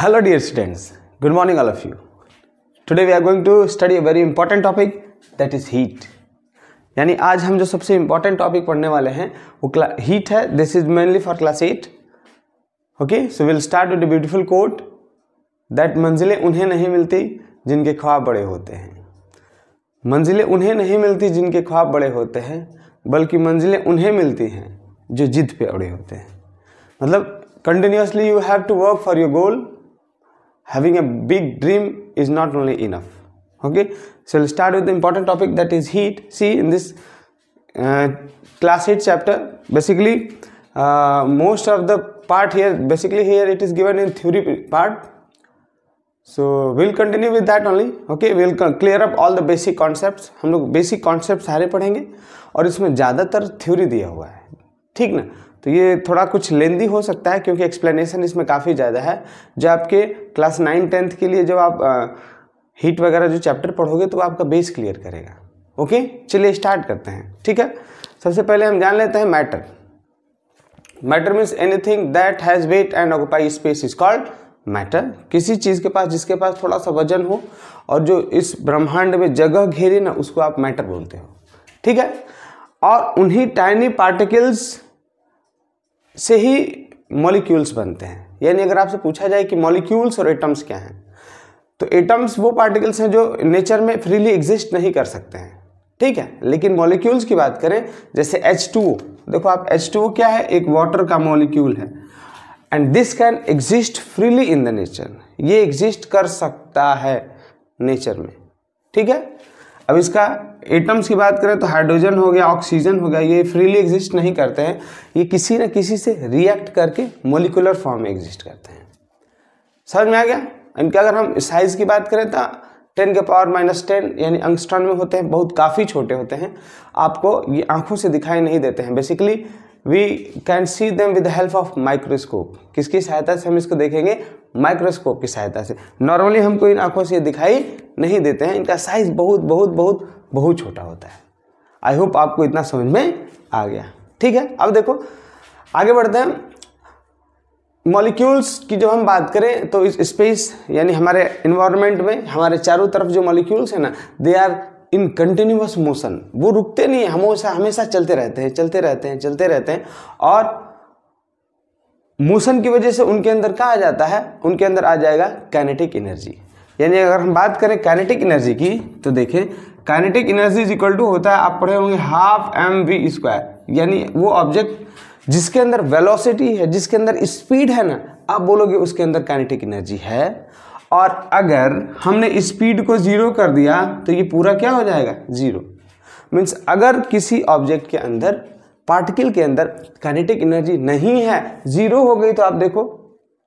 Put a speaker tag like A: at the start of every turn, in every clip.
A: Hello dear students good morning all of you today we are going to study a very important topic that is heat यानी आज हम जो सबसे important topic पढ़ने वाले हैं वो हीट है this is mainly for class eight okay so will start with beautiful quote that मंजिलें उन्हें नहीं मिलती जिनके ख्वाब बड़े होते हैं मंजिलें उन्हें नहीं मिलती जिनके ख्वाब बड़े होते हैं बल्कि मंजिलें उन्हें मिलती हैं जो जिद पे अड़े होते हैं मतलब continuously you have to work for your goal having a big dream is not only enough okay so we'll start with the important topic that is heat see in this uh, class 8 chapter basically uh, most of the part here basically here it is given in theory part so we'll continue with that only okay we'll clear up all the basic concepts हम लोग basic concepts सारे पढ़ेंगे और इसमें ज़्यादातर theory दिया हुआ है ठीक ना तो ये थोड़ा कुछ लेंदी हो सकता है क्योंकि एक्सप्लेनेशन इसमें काफ़ी ज़्यादा है जो आपके क्लास नाइन टेंथ के लिए जब आप हीट वगैरह जो चैप्टर पढ़ोगे तो आपका बेस क्लियर करेगा ओके चलिए स्टार्ट करते हैं ठीक है सबसे पहले हम जान लेते हैं matter matter means anything that has weight and occupy space is called matter किसी चीज़ के पास जिसके पास थोड़ा सा वजन हो और जो इस ब्रह्मांड में जगह घेरे ना उसको आप मैटर बोलते हो ठीक है और उन्हीं टाइनी पार्टिकल्स से ही मॉलिक्यूल्स बनते हैं यानी अगर आपसे पूछा जाए कि मॉलिक्यूल्स और एटम्स क्या हैं तो एटम्स वो पार्टिकल्स हैं जो नेचर में फ्रीली एग्जिस्ट नहीं कर सकते हैं ठीक है लेकिन मॉलिक्यूल्स की बात करें जैसे H2O देखो आप H2O क्या है एक वाटर का मॉलिक्यूल है and this can exist freely in the nature ये एग्जिस्ट कर सकता है नेचर में ठीक है अब इसका एटम्स की बात करें तो हाइड्रोजन हो गया ऑक्सीजन हो गया ये फ्रीली एग्जिस्ट नहीं करते हैं ये किसी न किसी से रिएक्ट करके मोलिकुलर फॉर्म में एग्जिस्ट करते हैं समझ में आ गया इनके अगर हम साइज़ की बात करें तो टेन के पावर माइनस टेन यानी अंगस्टन में होते हैं बहुत काफ़ी छोटे होते हैं आपको ये आंखों से दिखाई नहीं देते हैं basically we can see them with help of microscope किसकी सहायता से हम इसको देखेंगे माइक्रोस्कोप की सहायता से नॉर्मली हमको इन आँखों से दिखाई नहीं देते हैं इनका साइज़ बहुत बहुत बहुत बहुत छोटा होता है आई होप आपको इतना समझ में आ गया ठीक है अब देखो आगे बढ़ते हैं मॉलिक्यूल्स की जो हम बात करें तो इस स्पेस यानी हमारे इन्वायरमेंट में हमारे चारों तरफ जो मॉलिक्यूल्स हैं ना they are in continuous motion वो रुकते नहीं है हमेशा हमेशा चलते रहते हैं चलते रहते हैं चलते रहते हैं और मोशन की वजह से उनके अंदर क्या आ जाता है उनके अंदर आ जाएगा कैनेटिक एनर्जी यानी अगर हम बात करें कैनेटिक एनर्जी की तो देखें kinetic energy is equal to होता है आप पढ़े होंगे हाफ एम वी स्क्वायर यानी वो ऑब्जेक्ट जिसके अंदर वेलोसिटी है जिसके अंदर स्पीड है ना आप बोलोगे उसके अंदर कैनेटिक एनर्जी है और अगर हमने स्पीड को ज़ीरो कर दिया तो ये पूरा क्या हो जाएगा ज़ीरो मीन्स अगर किसी ऑब्जेक्ट के अंदर पार्टिकल के अंदर काइनेटिक एनर्जी नहीं है जीरो हो गई तो आप देखो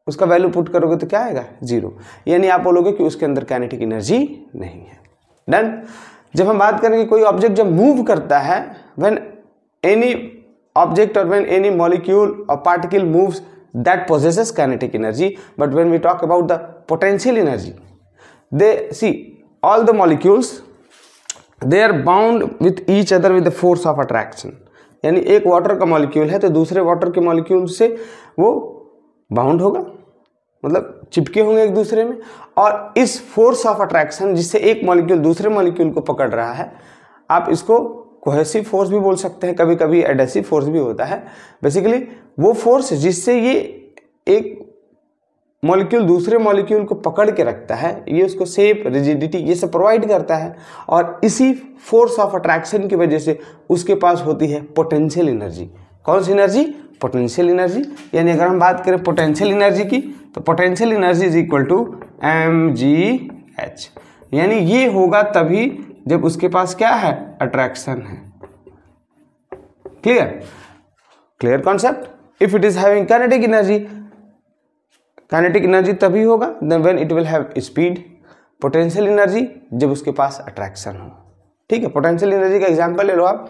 A: उसका वैल्यू पुट करोगे तो क्या आएगा जीरो यानी आप बोलोगे कि उसके अंदर काइनेटिक एनर्जी नहीं है डन जब हम बात करेंगे कोई ऑब्जेक्ट जब मूव करता है व्हेन एनी ऑब्जेक्ट और व्हेन एनी मॉलिक्यूल और particle moves that possesses kinetic energy but when we talk about the potential energy they see all the molecules they are bound with each other with the force of attraction यानी एक water का molecule है तो दूसरे water के molecule से वो bound होगा मतलब चिपके होंगे एक दूसरे में और इस फोर्स ऑफ अट्रैक्शन जिससे एक मॉलिक्यूल दूसरे मॉलिक्यूल को पकड़ रहा है आप इसको कोहेसिव फोर्स भी बोल सकते हैं कभी कभी एडेसिव फोर्स भी होता है बेसिकली वो फोर्स जिससे ये एक मॉलिक्यूल दूसरे मॉलिक्यूल को पकड़ के रखता है ये उसको सेप रिजिडिटी ये सब प्रोवाइड करता है और इसी फोर्स ऑफ अट्रैक्शन की वजह से उसके पास होती है पोटेंशियल एनर्जी कौन सी एनर्जी पोटेंशियल एनर्जी यानी अगर हम बात करें पोटेंशियल एनर्जी की तो potential energy is equal to M G H यानी ये होगा तभी जब उसके पास क्या है अट्रैक्शन है clear clear concept if it is having kinetic energy kinetic energy तभी होगा then when it will have speed potential energy जब उसके पास अट्रैक्शन हो ठीक है पोटेंशियल एनर्जी का एग्जाम्पल ले लो आप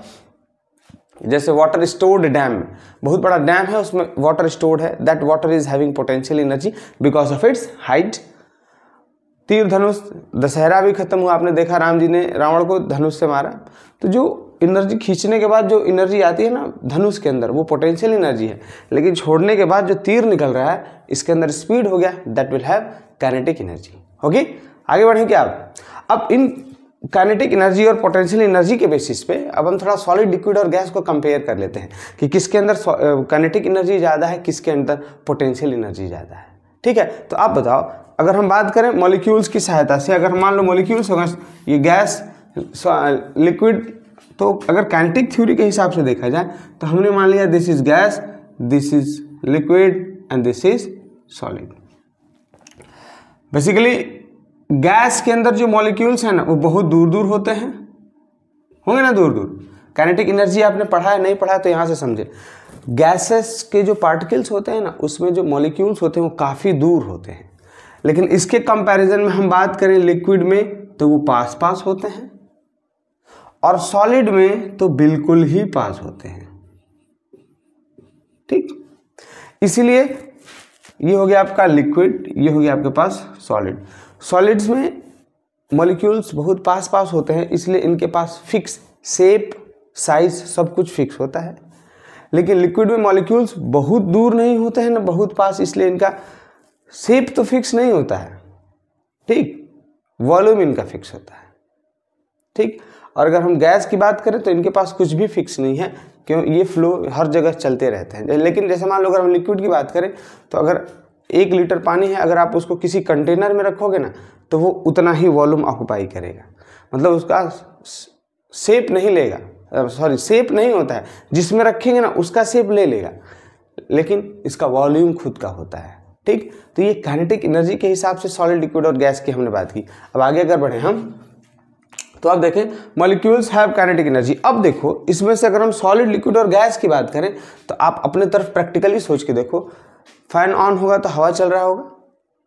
A: जैसे वाटर स्टोर्ड डैम बहुत बड़ा डैम है उसमें वाटर स्टोर्ड है that water is having potential energy because of its height तीर धनुष दशहरा भी खत्म हुआ आपने देखा राम जी ने रावण को धनुष से मारा तो जो एनर्जी खींचने के बाद जो एनर्जी आती है ना धनुष के अंदर वो पोटेंशियल एनर्जी है लेकिन छोड़ने के बाद जो तीर निकल रहा है इसके अंदर स्पीड हो गया that will have kinetic energy okay आगे बढ़ें क्या आप अब इन काइनेटिक एनर्जी और पोटेंशियल एनर्जी के बेसिस पे अब हम थोड़ा सॉलिड लिक्विड और गैस को कंपेयर कर लेते हैं कि किसके अंदर काइनेटिक एनर्जी ज़्यादा है किसके अंदर पोटेंशियल एनर्जी ज़्यादा है ठीक है तो आप बताओ अगर हम बात करें मॉलिक्यूल्स की सहायता से अगर मान लो मॉलिक्यूल्स होगा ये गैस लिक्विड तो अगर कैंटिक थ्योरी के हिसाब से देखा जाए तो हमने मान लिया this is gas this is liquid and this is solid basically gas के अंदर जो मॉलिक्यूल्स हैं ना वो बहुत दूर दूर होते हैं होंगे ना दूर दूर कैनेटिक एनर्जी आपने पढ़ा है नहीं पढ़ा है तो यहाँ से समझे गैसेस के जो पार्टिकल्स होते हैं ना उसमें जो मॉलिक्यूल्स होते हैं वो काफ़ी दूर होते हैं लेकिन इसके कंपैरिजन में हम बात करें लिक्विड में तो वो पास पास होते हैं और सॉलिड में तो बिल्कुल ही पास होते हैं ठीक इसीलिए ये हो गया आपका लिक्विड ये हो गया आपके पास सॉलिड सॉलिड्स में मॉलिक्यूल्स बहुत पास पास होते हैं इसलिए इनके पास फिक्स शेप साइज सब कुछ फिक्स होता है लेकिन लिक्विड में मॉलिक्यूल्स बहुत दूर नहीं होते हैं ना बहुत पास इसलिए इनका शेप तो फिक्स नहीं होता है ठीक वॉल्यूम इनका फिक्स होता है ठीक और अगर हम गैस की बात करें तो इनके पास कुछ भी फिक्स नहीं है क्यों ये फ्लो हर जगह चलते रहते हैं लेकिन जैसे मान लो अगर हम लिक्विड की बात करें तो अगर एक लीटर पानी है अगर आप उसको किसी कंटेनर में रखोगे ना तो वो उतना ही वॉल्यूम ऑक्यूपाई करेगा मतलब उसका सेप नहीं लेगा सॉरी सेप नहीं होता है जिसमें रखेंगे ना उसका सेप ले लेगा लेकिन इसका वॉल्यूम खुद का होता है ठीक तो ये काइनेटिक एनर्जी के हिसाब से सॉलिड लिक्विड और गैस की हमने बात की अब आगे अगर बढ़े हम तो आप देखें मॉलिक्यूल्स हैव काइनेटिक एनर्जी अब देखो इसमें से अगर हम सॉलिड लिक्विड और गैस की बात करें तो आप अपने तरफ प्रैक्टिकली सोच के देखो फैन ऑन होगा तो हवा चल रहा होगा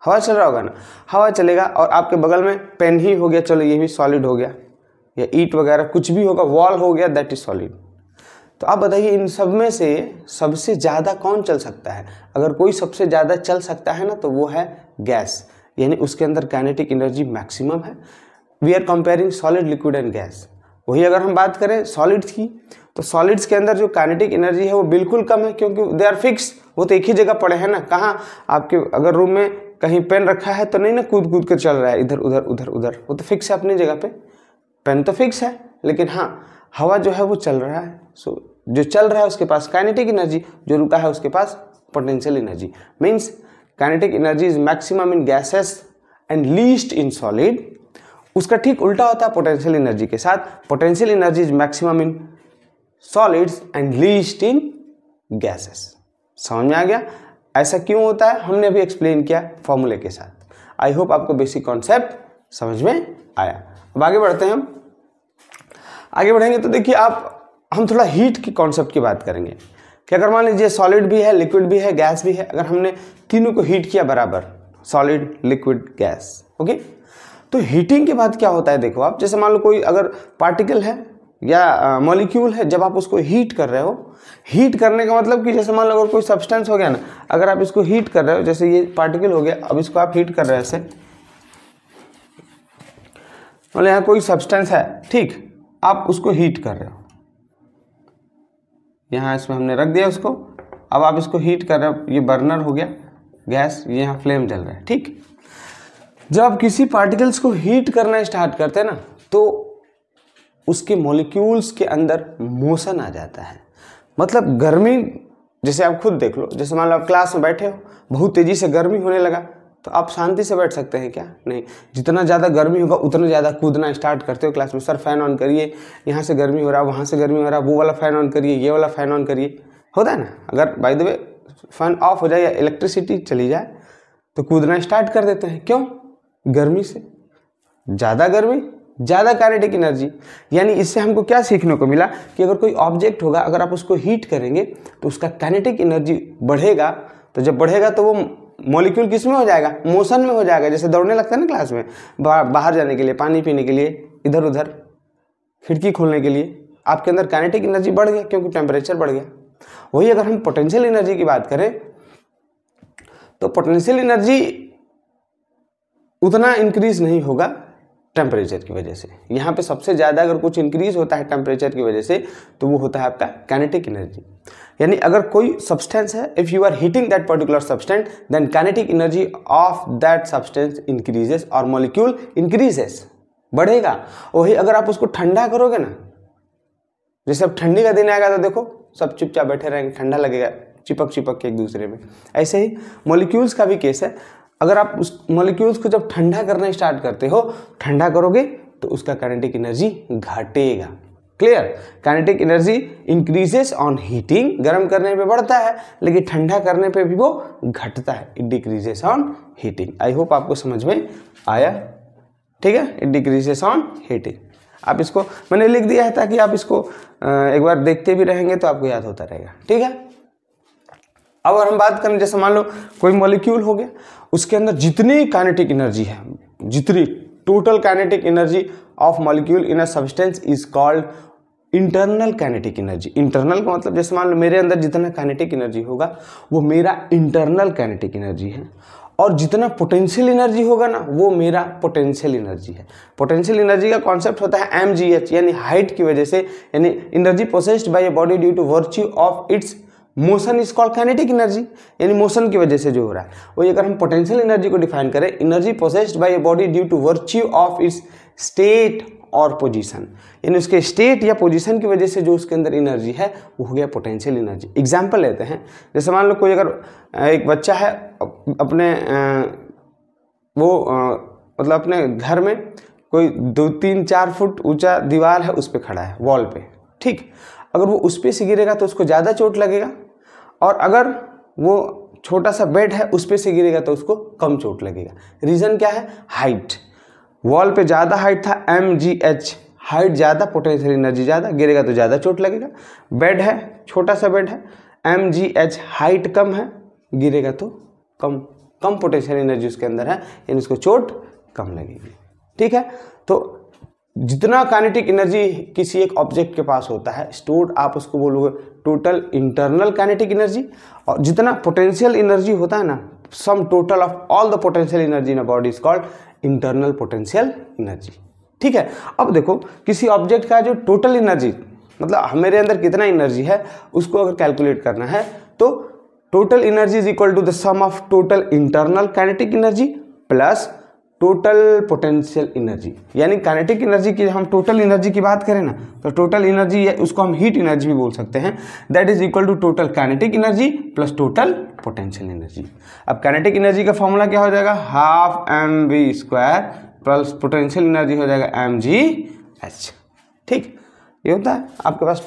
A: हवा चल रहा होगा ना हवा चलेगा और आपके बगल में पेन ही हो गया चलो ये भी सॉलिड हो गया या ईट वगैरह कुछ भी होगा वॉल हो गया दैट इज सॉलिड तो आप बताइए इन सब में से सबसे ज़्यादा कौन चल सकता है अगर कोई सबसे ज़्यादा चल सकता है ना तो वो है गैस यानी उसके अंदर काइनेटिक एनर्जी मैक्सिमम है we are comparing solid liquid and gas वही अगर हम बात करें सॉलिड्स की तो सॉलिड्स के अंदर जो काइनेटिक एनर्जी है वो बिल्कुल कम है क्योंकि दे आर फिक्स वो तो एक ही जगह पड़े हैं ना कहाँ आपके अगर रूम में कहीं पेन रखा है तो नहीं ना कूद कूद कर चल रहा है इधर उधर उधर उधर वो तो फिक्स है अपनी जगह पे पेन तो फिक्स है लेकिन हाँ हवा जो है वो चल रहा है सो जो चल रहा है उसके पास काइनेटिक एनर्जी जो रुका है उसके पास potential energy means kinetic energy is maximum in gases and least in solid उसका ठीक उल्टा होता है पोटेंशियल एनर्जी के साथ potential energy is maximum in solids and least in gases समझ में आ गया ऐसा क्यों होता है हमने अभी एक्सप्लेन किया फॉर्मूले के साथ आई होप आपको बेसिक कॉन्सेप्ट समझ में आया अब आगे बढ़ते हैं हम आगे बढ़ेंगे तो देखिए आप हम थोड़ा हीट की कॉन्सेप्ट की बात करेंगे कि अगर मान लीजिए सॉलिड भी है लिक्विड भी है गैस भी है अगर हमने तीनों को हीट किया बराबर सॉलिड लिक्विड गैस ओके तो हीटिंग के बाद क्या होता है देखो आप जैसे मान लो कोई अगर पार्टिकल है या मॉलिक्यूल है जब आप उसको हीट कर रहे हो हीट करने का मतलब कि जैसे मान लो अगर कोई सब्सटेंस हो गया ना अगर आप इसको हीट कर रहे हो जैसे ये पार्टिकल हो गया अब इसको आप हीट कर रहे हैं ऐसे मतलब यहाँ कोई सब्सटेंस है ठीक आप उसको हीट कर रहे हो यहाँ इसमें हमने रख दिया उसको अब आप इसको हीट कर रहे हो ये बर्नर हो गया गैस ये यहाँ फ्लेम जल रहा है ठीक जब आप किसी पार्टिकल्स को हीट करना स्टार्ट करते हैं ना तो उसके मॉलिक्यूल्स के अंदर मोशन आ जाता है मतलब गर्मी जैसे आप खुद देख लो जैसे मान लो आप क्लास में बैठे हो बहुत तेज़ी से गर्मी होने लगा तो आप शांति से बैठ सकते हैं क्या नहीं जितना ज़्यादा गर्मी होगा उतना ज़्यादा कूदना स्टार्ट करते हो क्लास में सर फैन ऑन करिए यहाँ से गर्मी हो रहा है वहाँ से गर्मी हो रहा है वो वाला फ़ैन ऑन करिए ये वाला फ़ैन ऑन करिए होता है ना अगर by the way fan off हो जाए या इलेक्ट्रिसिटी चली जाए तो कूदना स्टार्ट कर देते हैं क्यों गर्मी से ज़्यादा गर्मी ज़्यादा कैनेटिक एनर्जी यानी इससे हमको क्या सीखने को मिला कि अगर कोई ऑब्जेक्ट होगा अगर आप उसको हीट करेंगे तो उसका कैनेटिक एनर्जी बढ़ेगा तो जब बढ़ेगा तो वो मॉलिक्यूल किस में हो जाएगा मोशन में हो जाएगा जैसे दौड़ने लगता है ना क्लास में बा, बाहर जाने के लिए पानी पीने के लिए इधर उधर खिड़की खोलने के लिए आपके अंदर कैनेटिक एनर्जी बढ़ गया क्योंकि टेम्परेचर बढ़ गया वही अगर हम पोटेंशियल एनर्जी की बात करें तो पोटेंशियल एनर्जी उतना इंक्रीज नहीं होगा टेम्परेचर की वजह से यहाँ पे सबसे ज़्यादा अगर कुछ इंक्रीज होता है टेम्परेचर की वजह से तो वो होता है आपका कैनेटिक एनर्जी यानी अगर कोई सब्सटेंस है if you are heating that particular substance then kinetic energy of that substance increases और मॉलिक्यूल इंक्रीजेस बढ़ेगा वही अगर आप उसको ठंडा करोगे ना जैसे अब ठंडी का दिन आएगा तो देखो सब चुपचाप बैठे रहेंगे ठंडा लगेगा चिपक चिपक के एक दूसरे में ऐसे ही मॉलिक्यूल्स का भी केस है अगर आप उस मॉलिक्यूल्स को जब ठंडा करना स्टार्ट करते हो ठंडा करोगे तो उसका काइनेटिक एनर्जी घटेगा clear kinetic energy increases on heating गर्म करने पे बढ़ता है लेकिन ठंडा करने पे भी वो घटता है it decreases on heating I hope आपको समझ में आया ठीक है इट डिक्रीजेस ऑन हीटिंग आप इसको मैंने लिख दिया है ताकि आप इसको एक बार देखते भी रहेंगे तो आपको याद होता रहेगा ठीक है अब और हम बात करें जैसे मान लो कोई मॉलिक्यूल हो गया उसके अंदर जितनी काइनेटिक एनर्जी है जितनी total kinetic energy of molecule in a substance is called internal kinetic energy internal का मतलब जैसे मान लो मेरे अंदर जितना काइनेटिक एनर्जी होगा वो मेरा इंटरनल काइनेटिक एनर्जी है और जितना पोटेंशियल एनर्जी होगा ना वो मेरा पोटेंशियल एनर्जी है पोटेंशियल एनर्जी का कॉन्सेप्ट होता है एम यानी हाइट की वजह से यानी energy processed by a body due to virtue of its motion is called kinetic energy यानी मोशन की वजह से जो हो रहा है वही अगर हम पोटेंशियल एनर्जी को डिफाइन करें energy processed by a body due to virtue of its state और पोजीशन यानी उसके स्टेट या पोजीशन की वजह से जो उसके अंदर एनर्जी है वो हो गया पोटेंशियल एनर्जी एग्जाम्पल लेते हैं जैसे मान लो कोई अगर एक बच्चा है अपने वो मतलब अपने घर में कोई दो तीन चार फुट ऊंचा दीवार है उस पर खड़ा है वॉल पे ठीक अगर वो उस पर से गिरेगा तो उसको ज़्यादा चोट लगेगा और अगर वो छोटा सा बेड है उस पर से गिरेगा तो उसको कम चोट लगेगा रीज़न क्या है हाइट वॉल पे ज़्यादा हाइट था एम जी एच हाइट ज़्यादा पोटेंशियल एनर्जी ज़्यादा गिरेगा तो ज़्यादा चोट लगेगा बेड है छोटा सा बेड है एम जी एच हाइट कम है गिरेगा तो कम कम पोटेंशियल एनर्जी उसके अंदर है यानी उसको चोट कम लगेगी ठीक है तो जितना काइनेटिक एनर्जी किसी एक ऑब्जेक्ट के पास होता है स्टोर्ड आप उसको बोलोगे टोटल इंटरनल काइनेटिक एनर्जी और जितना पोटेंशियल एनर्जी होता है ना sum total of all the potential energy in a body is called internal potential energy ठीक है अब देखो किसी ऑब्जेक्ट का जो टोटल एनर्जी मतलब हमारे अंदर कितना एनर्जी है उसको अगर कैलकुलेट करना है तो total energy is equal to the sum of total internal kinetic energy plus total potential energy यानी काइनेटिक एनर्जी की हम टोटल एनर्जी की बात करें ना तो टोटल एनर्जी या उसको हम हीट एनर्जी भी बोल सकते हैं that is equal to total kinetic energy plus total potential energy अब कैनेटिक एनर्जी का फॉर्मूला क्या हो जाएगा half m v square plus potential energy हो जाएगा एम जी एच ठीक ये होता है आपके पास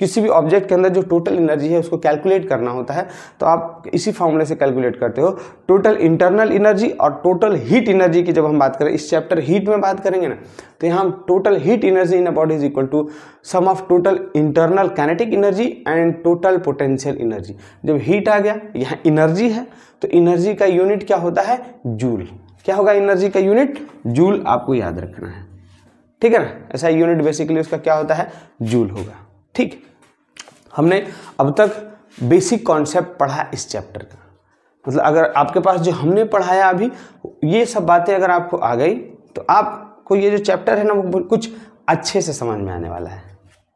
A: किसी भी ऑब्जेक्ट के अंदर जो टोटल एनर्जी है उसको कैलकुलेट करना होता है तो आप इसी फॉर्मूले से कैलकुलेट करते हो टोटल इंटरनल एनर्जी और टोटल हीट एनर्जी की जब हम बात करें इस चैप्टर हीट में बात करेंगे ना तो यहाँ हम total heat energy in a body is equal to sum of total internal kinetic energy and total potential energy जब हीट आ गया यहाँ एनर्जी है तो एनर्जी का यूनिट क्या होता है जूल क्या होगा एनर्जी का यूनिट जूल आपको याद रखना है ठीक है ना ऐसा यूनिट बेसिकली उसका क्या होता है जूल होगा ठीक है हमने अब तक बेसिक कॉन्सेप्ट पढ़ा इस चैप्टर का मतलब अगर आपके पास जो हमने पढ़ाया अभी ये सब बातें अगर आपको आ गई तो आपको ये जो चैप्टर है ना वो कुछ अच्छे से समझ में आने वाला है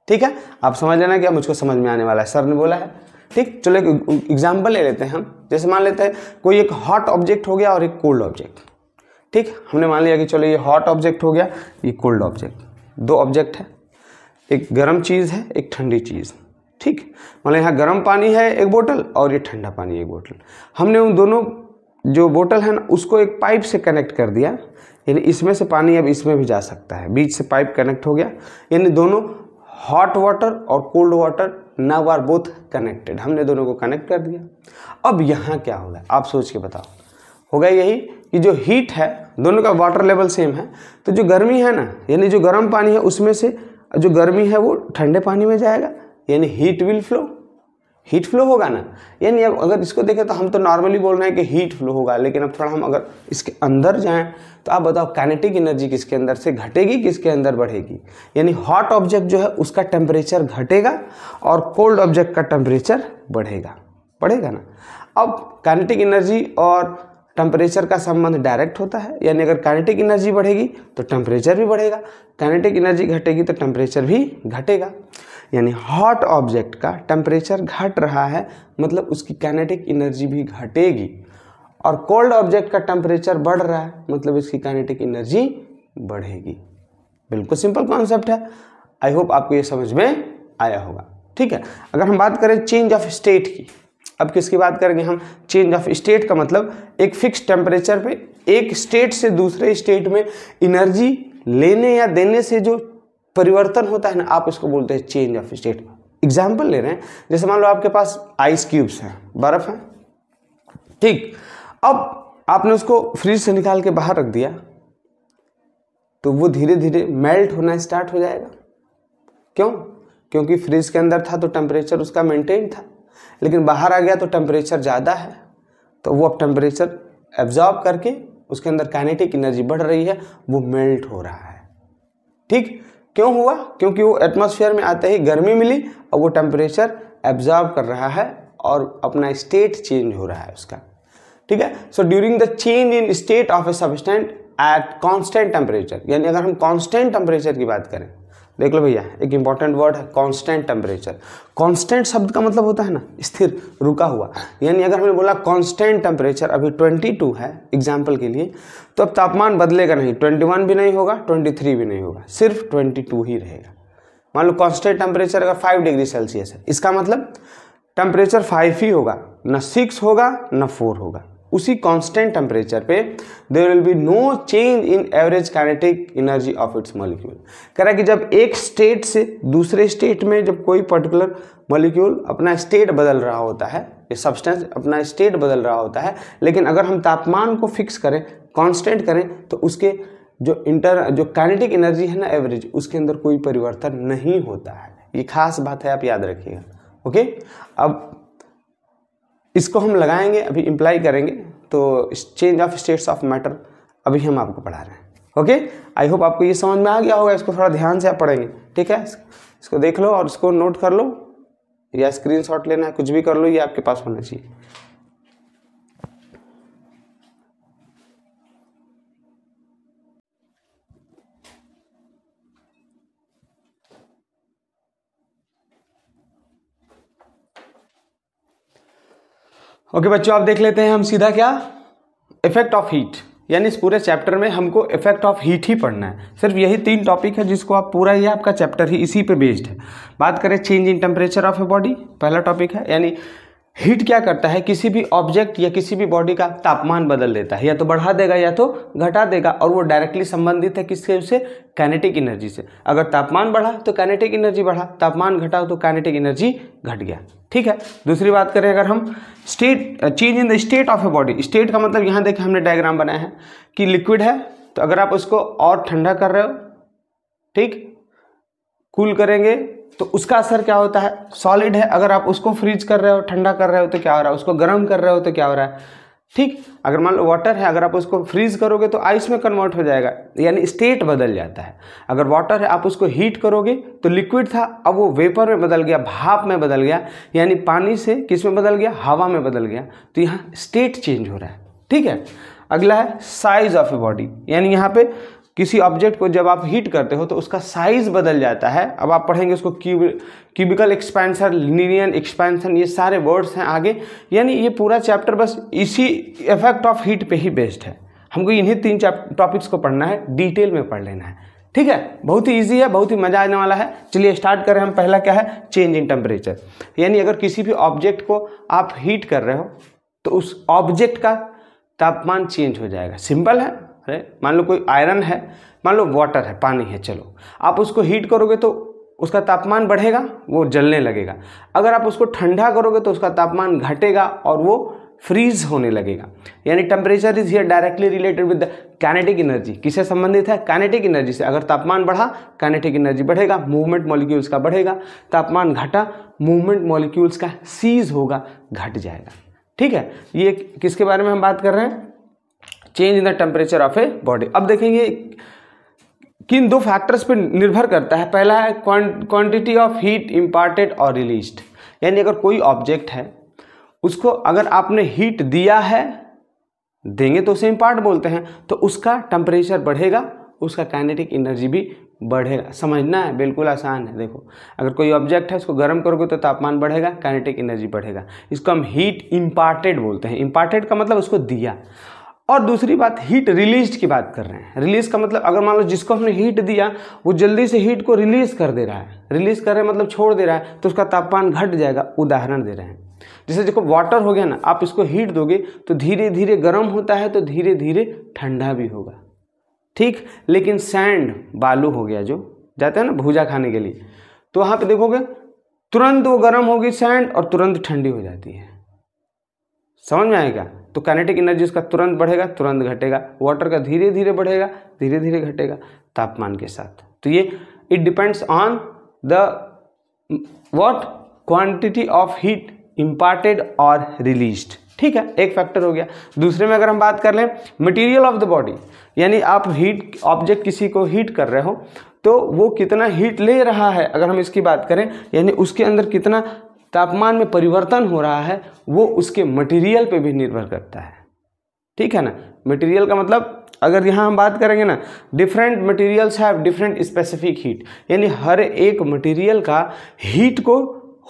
A: ठीक है आप समझ लेना क्या मुझको समझ में आने वाला है सर ने बोला है ठीक चलो एक एग्जाम्पल ले लेते हैं हम जैसे मान लेते हैं कोई एक हॉट ऑब्जेक्ट हो गया और एक कोल्ड ऑब्जेक्ट ठीक हमने मान लिया कि चलो ये हॉट ऑब्जेक्ट हो गया ये कोल्ड ऑब्जेक्ट दो ऑब्जेक्ट है एक गर्म चीज़ है एक ठंडी चीज़ ठीक मतलब यहाँ गर्म पानी है एक बोतल और ये ठंडा पानी एक बोतल हमने उन दोनों जो बोतल है ना उसको एक पाइप से कनेक्ट कर दिया यानी इसमें से पानी अब इसमें भी जा सकता है बीच से पाइप कनेक्ट हो गया यानी दोनों हॉट वाटर और cold water now are both connected हमने दोनों को कनेक्ट कर दिया अब यहाँ क्या होगा आप सोच के बताओ होगा यही कि जो हीट है दोनों का वाटर लेवल सेम है तो जो गर्मी है ना यानी जो गर्म पानी है उसमें से जो गर्मी है वो ठंडे पानी में जाएगा यानी heat will flow heat flow होगा ना यानी अब अगर इसको देखें तो हम तो नॉर्मली बोल रहे हैं कि हीट फ्लो होगा लेकिन अब थोड़ा हम अगर इसके अंदर जाएं तो आप बताओ काइनेटिक एनर्जी किसके अंदर से घटेगी किसके अंदर बढ़ेगी यानी हॉट ऑब्जेक्ट जो है उसका टेम्परेचर घटेगा और कोल्ड ऑब्जेक्ट का टेम्परेचर बढ़ेगा बढ़ेगा ना अब काइनेटिक एनर्जी और टेम्परेचर का संबंध डायरेक्ट होता है यानी अगर काइनेटिक एनर्जी बढ़ेगी तो टेम्परेचर भी बढ़ेगा काइनेटिक एनर्जी घटेगी तो टेम्परेचर भी घटेगा यानी हॉट ऑब्जेक्ट का टेम्परेचर घट रहा है मतलब उसकी कैनेटिक एनर्जी भी घटेगी और कोल्ड ऑब्जेक्ट का टेम्परेचर बढ़ रहा है मतलब इसकी कैनेटिक एनर्जी बढ़ेगी बिल्कुल सिंपल कॉन्सेप्ट है आई होप आपको ये समझ में आया होगा ठीक है अगर हम बात करें चेंज ऑफ स्टेट की अब किसकी बात करेंगे हम चेंज ऑफ स्टेट का मतलब एक फिक्स टेम्परेचर पे एक स्टेट से दूसरे स्टेट में एनर्जी लेने या देने से जो परिवर्तन होता है ना आप इसको बोलते हैं चेंज ऑफ स्टेट एग्जाम्पल ले रहे हैं जैसे मान लो आपके पास आइस क्यूब्स हैं बर्फ़ है ठीक अब आपने उसको फ्रिज से निकाल के बाहर रख दिया तो वो धीरे धीरे मेल्ट होना स्टार्ट हो जाएगा क्यों क्योंकि फ्रिज के अंदर था तो टेम्परेचर उसका मेंटेन था लेकिन बाहर आ गया तो टेम्परेचर ज़्यादा है तो वो अब टेम्परेचर एब्जॉर्ब करके उसके अंदर काइनेटिक एनर्जी बढ़ रही है वो मेल्ट हो रहा है ठीक क्यों हुआ क्योंकि वो एटमॉस्फेयर में आते ही गर्मी मिली और वो टेम्परेचर एब्जॉर्ब कर रहा है और अपना स्टेट चेंज हो रहा है उसका ठीक है so during the change in state of a substance at constant temperature यानी अगर हम कॉन्स्टेंट टेम्परेचर की बात करें देख लो भैया एक इंपॉर्टेंट वर्ड है कांस्टेंट टेम्परेचर कांस्टेंट शब्द का मतलब होता है ना स्थिर रुका हुआ यानी अगर हमने बोला कांस्टेंट टेम्परेचर अभी 22 है एग्जाम्पल के लिए तो अब तापमान बदलेगा नहीं 21 भी नहीं होगा 23 भी नहीं होगा सिर्फ 22 ही रहेगा मान लो कांस्टेंट टेम्परेचर अगर फाइव डिग्री सेल्सियस है इसका मतलब टेम्परेचर फाइव ही होगा न सिक्स होगा ना फोर होगा उसी कांस्टेंट टेम्परेचर पे there will be no change in average kinetic energy of its molecule कह रहा है कि जब एक स्टेट से दूसरे स्टेट में जब कोई पर्टिकुलर मॉलिक्यूल अपना स्टेट बदल रहा होता है ये सब्सटेंस अपना स्टेट बदल रहा होता है लेकिन अगर हम तापमान को फिक्स करें कॉन्स्टेंट करें तो उसके जो इंटर जो कैनेटिक एनर्जी है ना एवरेज उसके अंदर कोई परिवर्तन नहीं होता है ये खास बात है आप याद रखिएगा ओके अब इसको हम लगाएंगे अभी इम्प्लाई करेंगे तो change of states of matter अभी हम आपको पढ़ा रहे हैं ओके आई होप आपको ये समझ में आ गया होगा इसको थोड़ा ध्यान से आप पढ़ेंगे ठीक है इसको देख लो और इसको नोट कर लो या स्क्रीनशॉट लेना है कुछ भी कर लो ये आपके पास होना चाहिए ओके बच्चों आप देख लेते हैं हम सीधा क्या इफेक्ट ऑफ हीट यानी इस पूरे चैप्टर में हमको इफेक्ट ऑफ हीट ही पढ़ना है सिर्फ यही तीन टॉपिक है जिसको आप पूरा ये आपका चैप्टर ही इसी पे बेस्ड है बात करें change in temperature of a body पहला टॉपिक है यानी हीट क्या करता है किसी भी ऑब्जेक्ट या किसी भी बॉडी का तापमान बदल देता है या तो बढ़ा देगा या तो घटा देगा और वो डायरेक्टली संबंधित है किससे उसे कैनेटिक एनर्जी से अगर तापमान बढ़ा तो कैनेटिक एनर्जी बढ़ा तापमान घटा तो कैनेटिक एनर्जी घट गया ठीक है दूसरी बात करें अगर हम state change in the state of a body state का मतलब यहाँ देखें हमने डायग्राम बनाया है कि लिक्विड है तो अगर आप उसको और ठंडा कर रहे हो ठीक कूल करेंगे तो उसका असर क्या होता है सॉलिड है अगर आप उसको फ्रीज कर रहे हो ठंडा कर रहे हो तो क्या हो रहा है उसको गर्म कर रहे हो तो क्या हो रहा है ठीक अगर मान लो वाटर है अगर आप उसको फ्रीज करोगे तो आइस में कन्वर्ट हो जाएगा यानी स्टेट बदल जाता है अगर वाटर है आप उसको हीट करोगे तो लिक्विड था अब वो वेपर में बदल गया भाप में बदल गया यानी पानी से किस में बदल गया हवा में बदल गया तो यहाँ स्टेट चेंज हो रहा है ठीक है अगला है साइज ऑफ ए बॉडी यानी यहाँ पे किसी ऑब्जेक्ट को जब आप हीट करते हो तो उसका साइज बदल जाता है अब आप पढ़ेंगे उसको cube cubical expansion linear expansion ये सारे वर्ड्स हैं आगे यानी ये पूरा चैप्टर बस इसी इफेक्ट ऑफ हीट पे ही बेस्ड है हमको इन्हीं तीन टॉपिक्स को पढ़ना है डिटेल में पढ़ लेना है ठीक है बहुत ही ईजी है बहुत ही मजा आने वाला है चलिए स्टार्ट करें हम पहला क्या है चेंज इन टेम्परेचर यानी अगर किसी भी ऑब्जेक्ट को आप हीट कर रहे हो तो उस ऑब्जेक्ट का तापमान चेंज हो जाएगा सिंपल है अरे मान लो कोई आयरन है मान लो वाटर है पानी है चलो आप उसको हीट करोगे तो उसका तापमान बढ़ेगा वो जलने लगेगा अगर आप उसको ठंडा करोगे तो उसका तापमान घटेगा और वो फ्रीज होने लगेगा यानी temperature is here directly related with the kinetic energy किससे संबंधित है कैनेटिक एनर्जी से अगर तापमान बढ़ा कैनेटिक एनर्जी बढ़ेगा मूवमेंट मॉलिक्यूल्स का बढ़ेगा तापमान घटा मूवमेंट मॉलिक्यूल्स का सीज होगा घट जाएगा ठीक है ये किसके बारे में हम बात कर रहे हैं change in the temperature of a body अब देखेंगे किन दो फैक्टर्स पर निर्भर करता है पहला है क्वांटिटी ऑफ हीट इम्पार्टेड और रिलीज्ड यानी अगर कोई ऑब्जेक्ट है उसको अगर आपने हीट दिया है देंगे तो उसे इम्पार्ट बोलते हैं तो उसका टेम्परेचर बढ़ेगा उसका काइनेटिक एनर्जी भी बढ़ेगा समझना है बिल्कुल आसान है देखो अगर कोई ऑब्जेक्ट है उसको गर्म करोगे तो तापमान बढ़ेगा काइनेटिक एनर्जी बढ़ेगा इसको हम हीट इम्पार्टेड बोलते हैं इम्पार्टेड का मतलब उसको दिया और दूसरी बात हीट रिलीज की बात कर रहे हैं रिलीज का मतलब अगर मान लो जिसको हमने हीट दिया वो जल्दी से हीट को रिलीज कर दे रहा है रिलीज कर रहे हैं मतलब छोड़ दे रहा है तो उसका तापमान घट जाएगा उदाहरण दे रहे हैं जैसे देखो वाटर हो गया ना आप इसको हीट दोगे तो धीरे धीरे गर्म होता है तो धीरे धीरे ठंडा भी होगा ठीक लेकिन सैंड बालू हो गया जो जाते हैं ना भूजा खाने के लिए तो वहाँ पर देखोगे तुरंत वो गर्म होगी सैंड और तुरंत ठंडी हो जाती है समझ में आएगा तो कैनेटिक एनर्जी उसका तुरंत बढ़ेगा तुरंत घटेगा वाटर का धीरे धीरे बढ़ेगा धीरे धीरे घटेगा तापमान के साथ तो ये it depends on the what quantity of heat imparted और रिलीज्ड ठीक है एक फैक्टर हो गया दूसरे में अगर हम बात कर लें मटेरियल ऑफ द बॉडी यानी आप हीट ऑब्जेक्ट किसी को हीट कर रहे हो तो वो कितना हीट ले रहा है अगर हम इसकी बात करें यानी उसके अंदर कितना तापमान में परिवर्तन हो रहा है वो उसके मटेरियल पे भी निर्भर करता है ठीक है ना मटेरियल का मतलब अगर यहाँ हम बात करेंगे ना different materials have different specific heat यानी हर एक मटेरियल का हीट को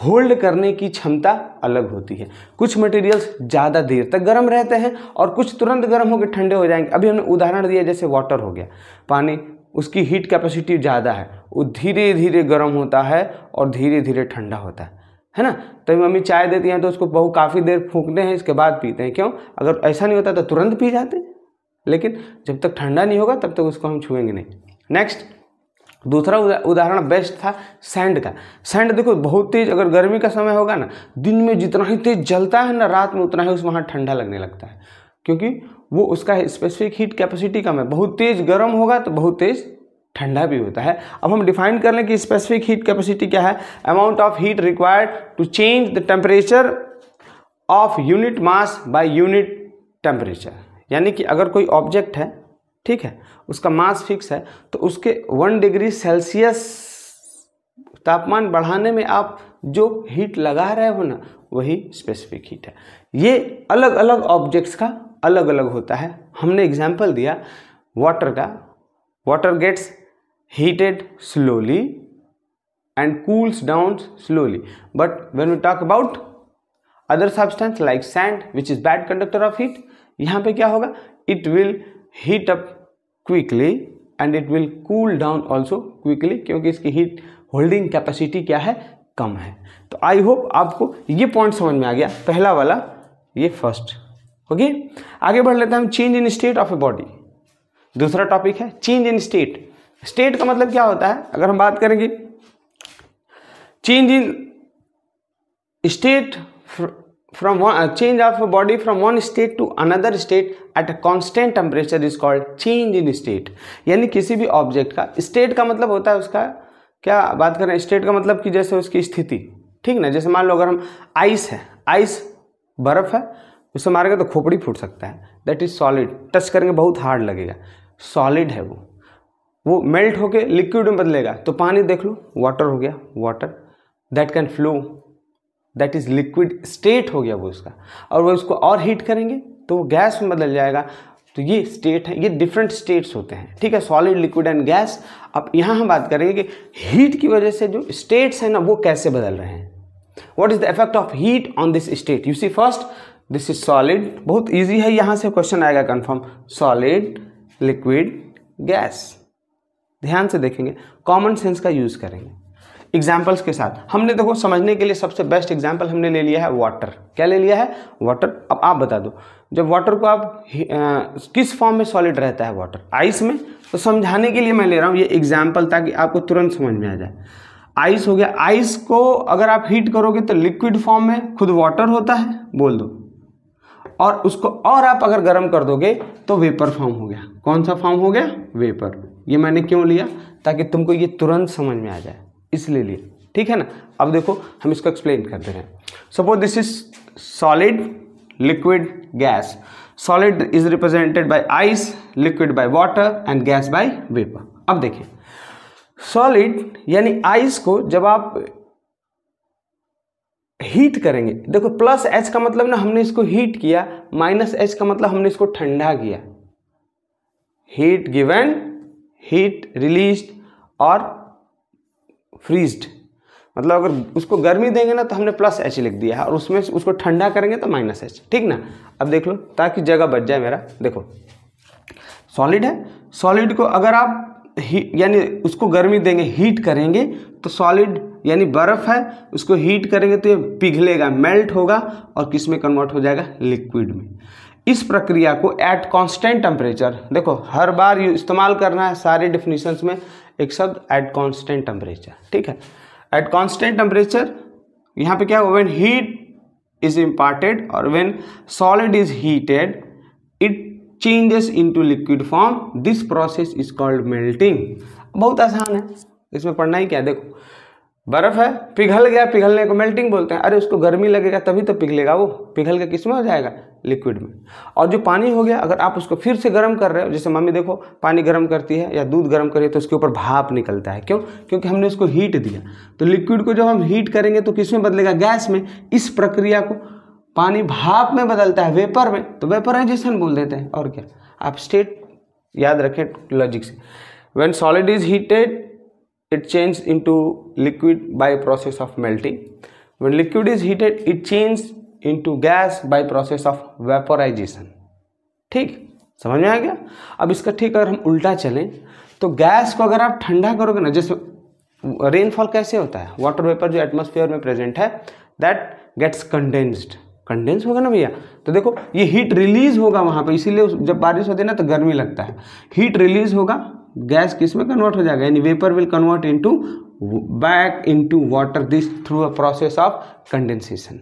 A: होल्ड करने की क्षमता अलग होती है कुछ मटेरियल्स ज़्यादा देर तक गर्म रहते हैं और कुछ तुरंत गर्म होकर ठंडे हो जाएंगे अभी हमने उदाहरण दिया जैसे वाटर हो गया पानी उसकी हीट कैपेसिटी ज़्यादा है वो धीरे धीरे गर्म होता है और धीरे धीरे ठंडा होता है है ना तो मम्मी चाय देती हैं तो उसको बहुत काफ़ी देर फूकते हैं इसके बाद पीते हैं क्यों अगर ऐसा नहीं होता तो तुरंत पी जाते लेकिन जब तक ठंडा नहीं होगा तब तक उसको हम छुएंगे नहीं नेक्स्ट दूसरा उदाहरण बेस्ट था सैंड का सैंड देखो बहुत तेज अगर गर्मी का समय होगा ना दिन में जितना ही तेज जलता है ना रात में उतना ही उस वहाँ ठंडा लगने लगता है क्योंकि वो उसका स्पेसिफिक हीट कैपेसिटी कम है बहुत तेज गर्म होगा तो बहुत तेज ठंडा भी होता है अब हम डिफाइन कर लें कि स्पेसिफिक हीट कैपेसिटी क्या है amount of heat required to change the temperature of unit mass by unit temperature यानी कि अगर कोई ऑब्जेक्ट है ठीक है उसका मास फिक्स है तो उसके वन डिग्री सेल्सियस तापमान बढ़ाने में आप जो हीट लगा रहे हो ना वही स्पेसिफिक हीट है ये अलग अलग ऑब्जेक्ट्स का अलग अलग होता है हमने एग्जाम्पल दिया वाटर का water gets heated slowly and cools down slowly but when we talk about other substance like sand which is bad conductor of heat yahan pe kya hoga it will heat up quickly and it will cool down also quickly kyunki iski heat holding capacity kya hai kam hai to i hope aapko ye point samajh mein aa gaya pehla wala ye first okay aage badh lete hain हम change in state of a body दूसरा topic है change in state state का मतलब क्या होता है अगर हम बात करेंगे change in state from change of body from one state to another state at a constant temperature is called change in state यानी किसी भी ऑब्जेक्ट का स्टेट का मतलब होता है उसका क्या बात करें स्टेट का मतलब कि जैसे उसकी स्थिति ठीक ना जैसे मान लो अगर हम आइस है आइस बर्फ है उसे मारेंगे तो खोपड़ी फूट सकता है दैट इज सॉलिड टच करेंगे बहुत हार्ड लगेगा सॉलिड है वो वो मेल्ट होके लिक्विड में बदलेगा तो पानी देख लो वाटर हो गया water that can flow that is liquid state हो गया वो उसका और वो उसको और हीट करेंगे तो वो गैस में बदल जाएगा तो ये स्टेट है ये डिफरेंट स्टेट्स होते हैं ठीक है सॉलिड लिक्विड एंड गैस अब यहाँ हम बात करेंगे कि हीट की वजह से जो स्टेट्स हैं ना वो कैसे बदल रहे हैं what is the effect of heat on this state you see first this is solid बहुत ईजी है यहाँ से क्वेश्चन आएगा कन्फर्म सॉलिड लिक्विड गैस ध्यान से देखेंगे कॉमन सेंस का यूज़ करेंगे एग्जाम्पल्स के साथ हमने देखो समझने के लिए सबसे बेस्ट एग्जाम्पल हमने ले लिया है वाटर क्या ले लिया है वाटर अब आप बता दो जब वाटर को आप आ, किस फॉर्म में सॉलिड रहता है वाटर आइस में तो समझाने के लिए मैं ले रहा हूँ ये एग्जाम्पल ताकि आपको तुरंत समझ में आ जाए आइस हो गया आइस को अगर आप हीट करोगे तो लिक्विड फॉर्म में खुद वाटर होता है बोल दो और उसको और आप अगर गर्म कर दोगे तो वेपर फॉर्म हो गया कौन सा फॉर्म हो गया वेपर ये मैंने क्यों लिया ताकि तुमको ये तुरंत समझ में आ जाए इसलिए लिया ठीक है ना अब देखो हम इसको एक्सप्लेन करते हैं suppose this is solid liquid gas solid is represented by ice liquid by water and gas by vapour अब देखिए सॉलिड यानी आइस को जब आप हीट करेंगे देखो प्लस एच का मतलब ना हमने इसको हीट किया माइनस एच का मतलब हमने इसको ठंडा किया हीट गिवन हीट रिलीज और फ्रीज्ड मतलब अगर उसको गर्मी देंगे ना तो हमने प्लस एच लिख दिया है और उसमें उसको ठंडा करेंगे तो माइनस एच ठीक ना अब देख लो ताकि जगह बच जाए मेरा देखो सॉलिड है सॉलिड को अगर आप यानी उसको गर्मी देंगे हीट करेंगे तो सॉलिड यानी बर्फ़ है उसको हीट करेंगे तो ये पिघलेगा मेल्ट होगा और किस में कन्वर्ट हो जाएगा लिक्विड में इस प्रक्रिया को एट कांस्टेंट टेम्परेचर देखो हर बार इस्तेमाल करना है सारे डिफिनीशंस में एक शब्द एट कांस्टेंट टेम्परेचर ठीक है एट कांस्टेंट टेम्परेचर यहाँ पे क्या हो व्हेन हीट इज इम्पार्टेड और when solid is heated it changes into liquid form this process is called melting बहुत आसान है इसमें पढ़ना ही क्या देखो बर्फ़ है पिघल गया पिघलने को मेल्टिंग बोलते हैं अरे उसको गर्मी लगेगा तभी तो पिघलेगा वो पिघल के किस में हो जाएगा लिक्विड में और जो पानी हो गया अगर आप उसको फिर से गर्म कर रहे हो जैसे मम्मी देखो पानी गर्म करती है या दूध गर्म करिए तो उसके ऊपर भाप निकलता है क्यों क्योंकि हमने उसको हीट दिया तो लिक्विड को जब हम हीट करेंगे तो किस में बदलेगा गैस में इस प्रक्रिया को पानी भाप में बदलता है वेपर में तो वेपराइजेशन बोल देते हैं और क्या आप स्टेट याद रखें लॉजिक से when solid is heated it changes into liquid by process of melting. When liquid is heated, it changes into gas by process of vaporization. ठीक समझ में आ गया अब इसका ठीक अगर हम उल्टा चलें तो गैस को अगर आप ठंडा करोगे ना जैसे रेनफॉल कैसे होता है वाटर वेपर जो एटमोसफियर में प्रेजेंट है दैट गेट्स कंडेंस्ड कंडेंस होगा ना भैया तो देखो ये हीट रिलीज होगा वहाँ पे इसीलिए जब बारिश होती है ना तो गर्मी लगता है हीट रिलीज होगा गैस किस में कन्वर्ट हो जाएगा यानी vapour will convert into back into water this through a process of condensation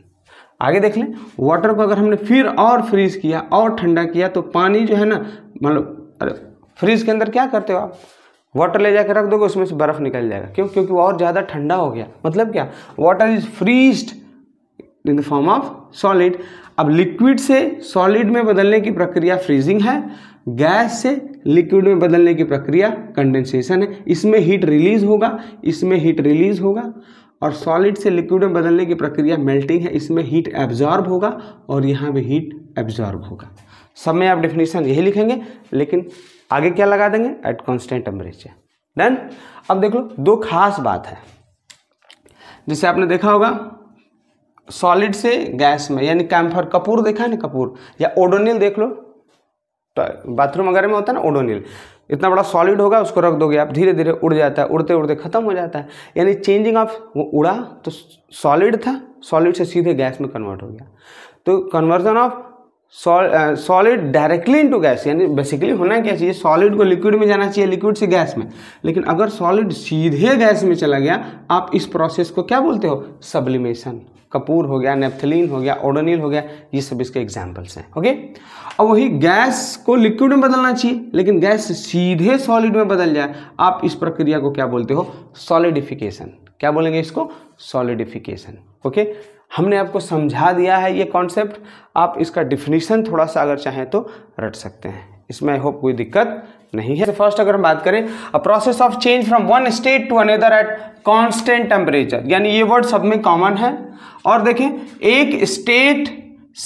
A: आगे देख लें वाटर को अगर हमने फिर और फ्रीज किया और ठंडा किया तो पानी जो है ना मतलब अरे फ्रीज के अंदर क्या करते हो आप वाटर ले जाकर रख दोगे उसमें से बर्फ़ निकल जाएगा क्यों क्योंकि और ज़्यादा ठंडा हो गया मतलब क्या water is freezed in the form of solid अब लिक्विड से सॉलिड में बदलने की प्रक्रिया फ्रीजिंग है गैस से लिक्विड में बदलने की प्रक्रिया कंडेंसेशन है इसमें हीट रिलीज होगा इसमें हीट रिलीज होगा और सॉलिड से लिक्विड में बदलने की प्रक्रिया मेल्टिंग है इसमें हीट एब्जॉर्ब होगा और यहाँ भी हीट एब्जॉर्ब होगा सब में आप डेफिनेशन यही लिखेंगे लेकिन आगे क्या लगा देंगे एट कॉन्स्टेंट टेम्परेचर देन अब देख लो दो खास बात है जैसे आपने देखा होगा सॉलिड से गैस में यानी कैम्फर कपूर देखा है ना कपूर या ओडोनिल देख लो तो बाथरूम वगैरह में होता है ना ओडोनिल इतना बड़ा सॉलिड होगा उसको रख दोगे आप धीरे धीरे उड़ जाता है उड़ते उड़ते ख़त्म हो जाता है यानी चेंजिंग ऑफ वो उड़ा तो सॉलिड था सॉलिड से सीधे गैस में कन्वर्ट हो गया तो conversion of solid directly into gas यानी बेसिकली होना क्या चाहिए सॉलिड को लिक्विड में जाना चाहिए लिक्विड से गैस में लेकिन अगर सॉलिड सीधे गैस में चला गया आप इस प्रोसेस को क्या बोलते हो सब्लिमेशन कपूर हो गया नेफ्थलीन हो गया ओडोनिल हो गया ये सब इसके एग्जाम्पल्स हैं ओके अब वही गैस को लिक्विड में बदलना चाहिए लेकिन गैस सीधे सॉलिड में बदल जाए आप इस प्रक्रिया को क्या बोलते हो सॉलिडिफिकेशन क्या बोलेंगे इसको सॉलिडिफिकेशन ओके हमने आपको समझा दिया है ये कॉन्सेप्ट आप इसका डिफिनीशन थोड़ा सा अगर चाहें तो रट सकते हैं इसमें आई होप कोई दिक्कत नहीं है फर्स्ट अगर हम बात करें a process of change from one state to another at constant temperature यानी ये वर्ड सब में कॉमन है और देखें एक स्टेट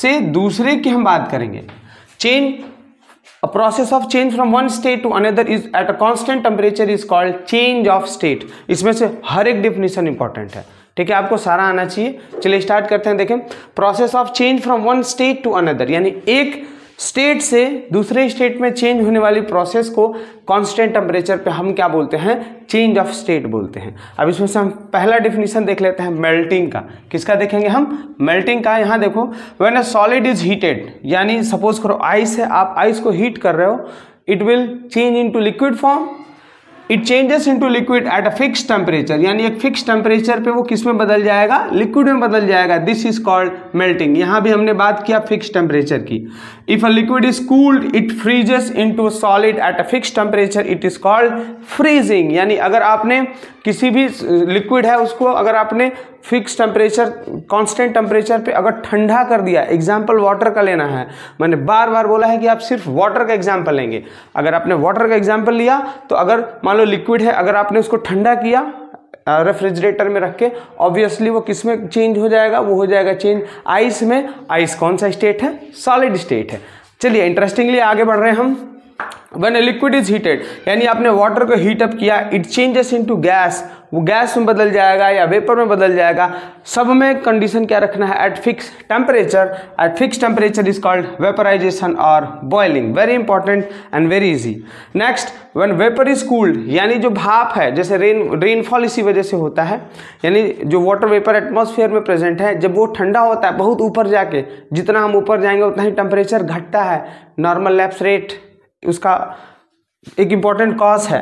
A: से दूसरे की हम बात करेंगे change a process of change from one state to another is at a constant temperature is called change of state इसमें से हर एक डिफिनेशन इंपॉर्टेंट है ठीक है आपको सारा आना चाहिए चलिए स्टार्ट करते हैं देखें process of change from one state to another यानी एक स्टेट से दूसरे स्टेट में चेंज होने वाली प्रोसेस को कांस्टेंट टेम्परेचर पे हम क्या बोलते हैं चेंज ऑफ स्टेट बोलते हैं अब इसमें से हम पहला डिफिनीशन देख लेते हैं मेल्टिंग का किसका देखेंगे हम मेल्टिंग का यहाँ देखो when a solid is heated यानी सपोज करो आइस है आप आइस को हीट कर रहे हो it will change into liquid form it changes into liquid at a fix temperature यानी एक फिक्स टेम्परेचर पे वो किस में बदल जाएगा लिक्विड में बदल जाएगा दिस इज कॉल्ड मेल्टिंग यहाँ भी हमने बात किया फिक्स टेम्परेचर की if a liquid is cooled it freezes into solid at a fix temperature it is called freezing यानी अगर आपने किसी भी लिक्विड है उसको अगर आपने फिक्स टेम्परेचर कांस्टेंट टेम्परेचर पे अगर ठंडा कर दिया एग्जाम्पल वाटर का लेना है मैंने बार बार बोला है कि आप सिर्फ वाटर का एग्जाम्पल लेंगे अगर आपने वाटर का एग्जाम्पल लिया तो अगर मान लो लिक्विड है अगर आपने उसको ठंडा किया रेफ्रिजरेटर में रख के ऑब्वियसली वो किस में चेंज हो जाएगा वो हो जाएगा चेंज आइस में आइस कौन सा स्टेट है सॉलिड स्टेट है चलिए इंटरेस्टिंगली आगे बढ़ रहे हैं हम one a liquid is heated यानी आपने वाटर को हीटअप किया इट चेंजेस टू गैस वो गैस में बदल जाएगा या वेपर में बदल जाएगा सब में कंडीशन क्या रखना है at fix temperature at fix temperature is called vaporisation और boiling very important and very easy next one vapour is cooled यानी जो भाप है जैसे रेन रेनफॉल इसी वजह से होता है यानी जो वाटर वेपर एटमोसफेयर में प्रेजेंट है जब वो ठंडा होता है बहुत ऊपर जाके जितना हम ऊपर जाएंगे उतना ही टेम्परेचर घटता है नॉर्मल लैप्स रेट उसका एक इंपॉर्टेंट कॉज है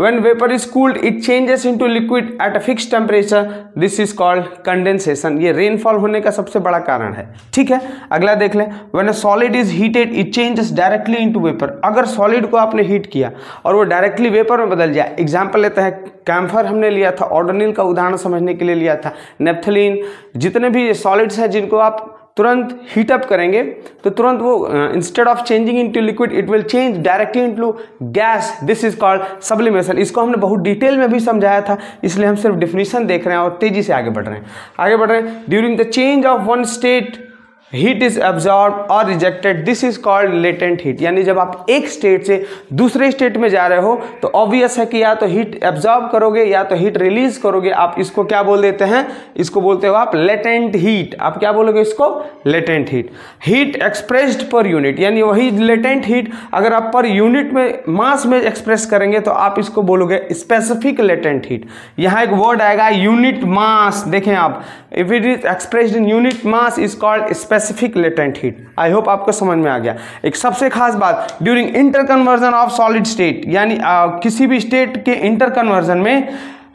A: when vapour is cooled it changes into liquid at a fix temperature this is called condensation ये रेनफॉल होने का सबसे बड़ा कारण है ठीक है अगला देख लें when a solid is heated it changes directly into vapour अगर सॉलिड को आपने हीट किया और वो डायरेक्टली वेपर में बदल जाए एग्जाम्पल लेते हैं कैम्फर हमने लिया था ऑर्डोनिल का उदाहरण समझने के लिए लिया था नेपथलिन जितने भी सॉलिड्स हैं जिनको आप तुरंत हीटअप करेंगे तो तुरंत वो instead of changing into liquid it will change directly into gas this is called sublimation इसको हमने बहुत डिटेल में भी समझाया था इसलिए हम सिर्फ डिफिनीशन देख रहे हैं और तेजी से आगे बढ़ रहे हैं आगे बढ़ रहे हैं during the change of one state heat is absorb और rejected this is called latent heat यानी जब आप एक स्टेट से दूसरे स्टेट में जा रहे हो तो ऑब्वियस है कि या तो हीट एब्जॉर्ब करोगे या तो हीट रिलीज करोगे आप इसको क्या बोल देते हैं इसको बोलते हो आप लेटेंट हीट आप क्या बोलोगे इसको latent heat heat expressed per unit यानी वही लेटेंट हीट अगर आप पर यूनिट में मास में एक्सप्रेस करेंगे तो आप इसको बोलोगे स्पेसिफिक लेटेंट हीट यहाँ एक वर्ड आएगा यूनिट मास देखें आप if it is expressed in unit mass is called space specific latent heat I hope आपको समझ में आ गया एक सबसे खास बात during interconversion of solid state यानी किसी भी स्टेट के इंटर कन्वर्जन में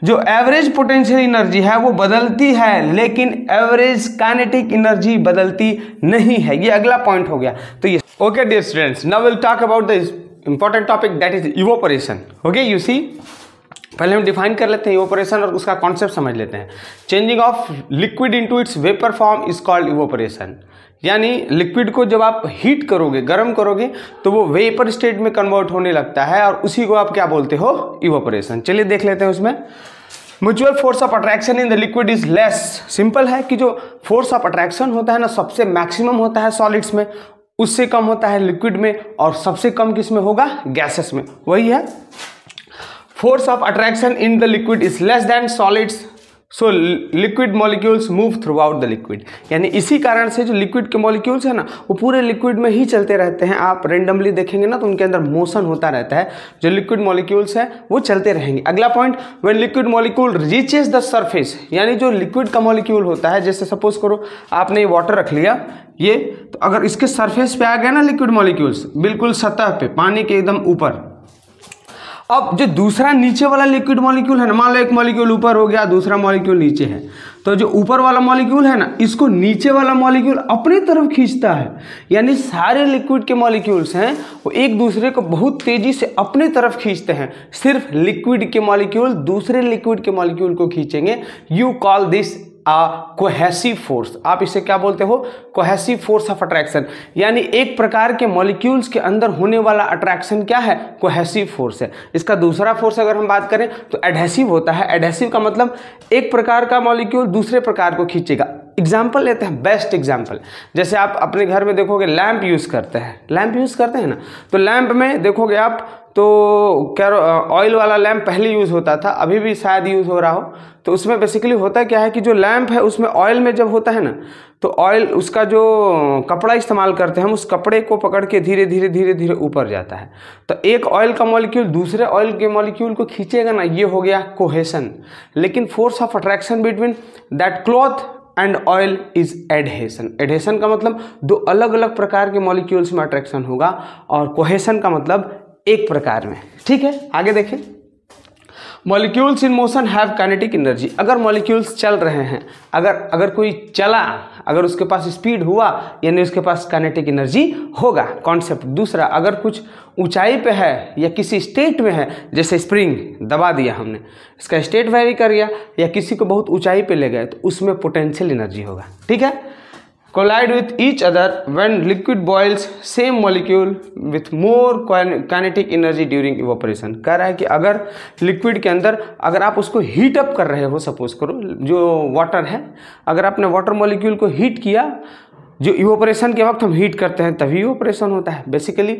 A: जो एवरेज पोटेंशियल एनर्जी है वो बदलती है लेकिन एवरेज काइनेटिक एनर्जी बदलती नहीं है ये अगला पॉइंट हो गया तो ये okay dear students now will talk about the important topic that is evaporation okay you see पहले हम डिफाइन कर लेते हैं ऑपरेशन और उसका कॉन्सेप्ट समझ लेते हैं changing of liquid into its vapour form is called evaporation यानी लिक्विड को जब आप हीट करोगे गर्म करोगे तो वो वेपर स्टेट में कन्वर्ट होने लगता है और उसी को आप क्या बोलते हो इवोपरेशन चलिए देख लेते हैं उसमें mutual force of attraction in the liquid is less simple है कि जो फोर्स ऑफ अट्रैक्शन होता है ना सबसे मैक्सिमम होता है सॉलिड्स में उससे कम होता है लिक्विड में और सबसे कम किस में होगा गैसेस में वही है force of attraction in the liquid is less than solids so liquid molecules move throughout the liquid यानी इसी कारण से जो लिक्विड के मॉलिक्यूल्स हैं ना वो पूरे लिक्विड में ही चलते रहते हैं आप रेंडमली देखेंगे ना तो उनके अंदर मोशन होता रहता है जो लिक्विड मॉलिक्यूल्स हैं वो चलते रहेंगे अगला point when liquid molecule reaches the surface यानी जो लिक्विड का मॉलिक्यूल होता है जैसे सपोज करो आपने ये वाटर रख लिया ये तो अगर इसके सर्फेस पर आ गया ना लिक्विड मॉलिक्यूल्स बिल्कुल सतह पर पानी के एकदम ऊपर अब जो दूसरा नीचे वाला लिक्विड मॉलिक्यूल है ना मान लो एक मॉलिक्यूल ऊपर हो गया दूसरा मॉलिक्यूल नीचे है तो जो ऊपर वाला मॉलिक्यूल है ना इसको नीचे वाला मॉलिक्यूल अपनी तरफ खींचता है यानी सारे लिक्विड के मॉलिक्यूल्स हैं वो एक दूसरे को बहुत तेज़ी से अपनी तरफ खींचते हैं सिर्फ लिक्विड के मॉलिक्यूल दूसरे लिक्विड के मॉलिक्यूल को खींचेंगे you call this cohesive force आप इसे क्या बोलते हो कोहेसिव फोर्स ऑफ अट्रैक्शन यानी एक प्रकार के मॉलिक्यूल्स के अंदर होने वाला अट्रैक्शन क्या है कोहेसिव फोर्स है इसका दूसरा फोर्स अगर हम बात करें तो एडहेसिव होता है एडहेसिव का मतलब एक प्रकार का मॉलिक्यूल दूसरे प्रकार को खींचेगा एग्जाम्पल लेते हैं बेस्ट एग्जाम्पल जैसे आप अपने घर में देखोगे लैंप यूज़ करते हैं लैंप यूज़ करते हैं ना तो लैंप में देखोगे आप तो क्या ऑयल वाला लैम्प पहले यूज़ होता था अभी भी शायद यूज़ हो रहा हो तो उसमें बेसिकली होता क्या है कि जो लैम्प है उसमें ऑयल में जब होता है ना तो ऑयल उसका जो कपड़ा इस्तेमाल करते हैं हम उस कपड़े को पकड़ के धीरे धीरे धीरे धीरे ऊपर जाता है तो एक ऑयल का मॉलिक्यूल दूसरे ऑयल के मॉलिक्यूल को खींचेगा ना ये हो गया कोहेसन लेकिन force of attraction between that cloth and oil is adhesion adhesion का मतलब दो अलग अलग प्रकार के मॉलिक्यूल्स में अट्रैक्शन होगा और कोहेसन का मतलब एक प्रकार में ठीक है आगे देखें molecules in motion have kinetic energy अगर मॉलिक्यूल्स चल रहे हैं अगर अगर कोई चला अगर उसके पास स्पीड हुआ यानी उसके पास काइनेटिक एनर्जी होगा कॉन्सेप्ट दूसरा अगर कुछ ऊंचाई पे है या किसी स्टेट में है जैसे स्प्रिंग दबा दिया हमने इसका स्टेट वेरी कर गया या किसी को बहुत ऊंचाई पे ले गए तो उसमें पोटेंशियल एनर्जी होगा ठीक है collide with each other when liquid boils same molecule with more kinetic energy during evaporation कह रहा है कि अगर लिक्विड के अंदर अगर आप उसको हीट अप कर रहे हो सपोज करो जो वाटर है अगर आपने वाटर मोलिक्यूल को हीट किया जो इवोपरेशन के वक्त हम हीट करते हैं तभी इवोपरेशन होता है बेसिकली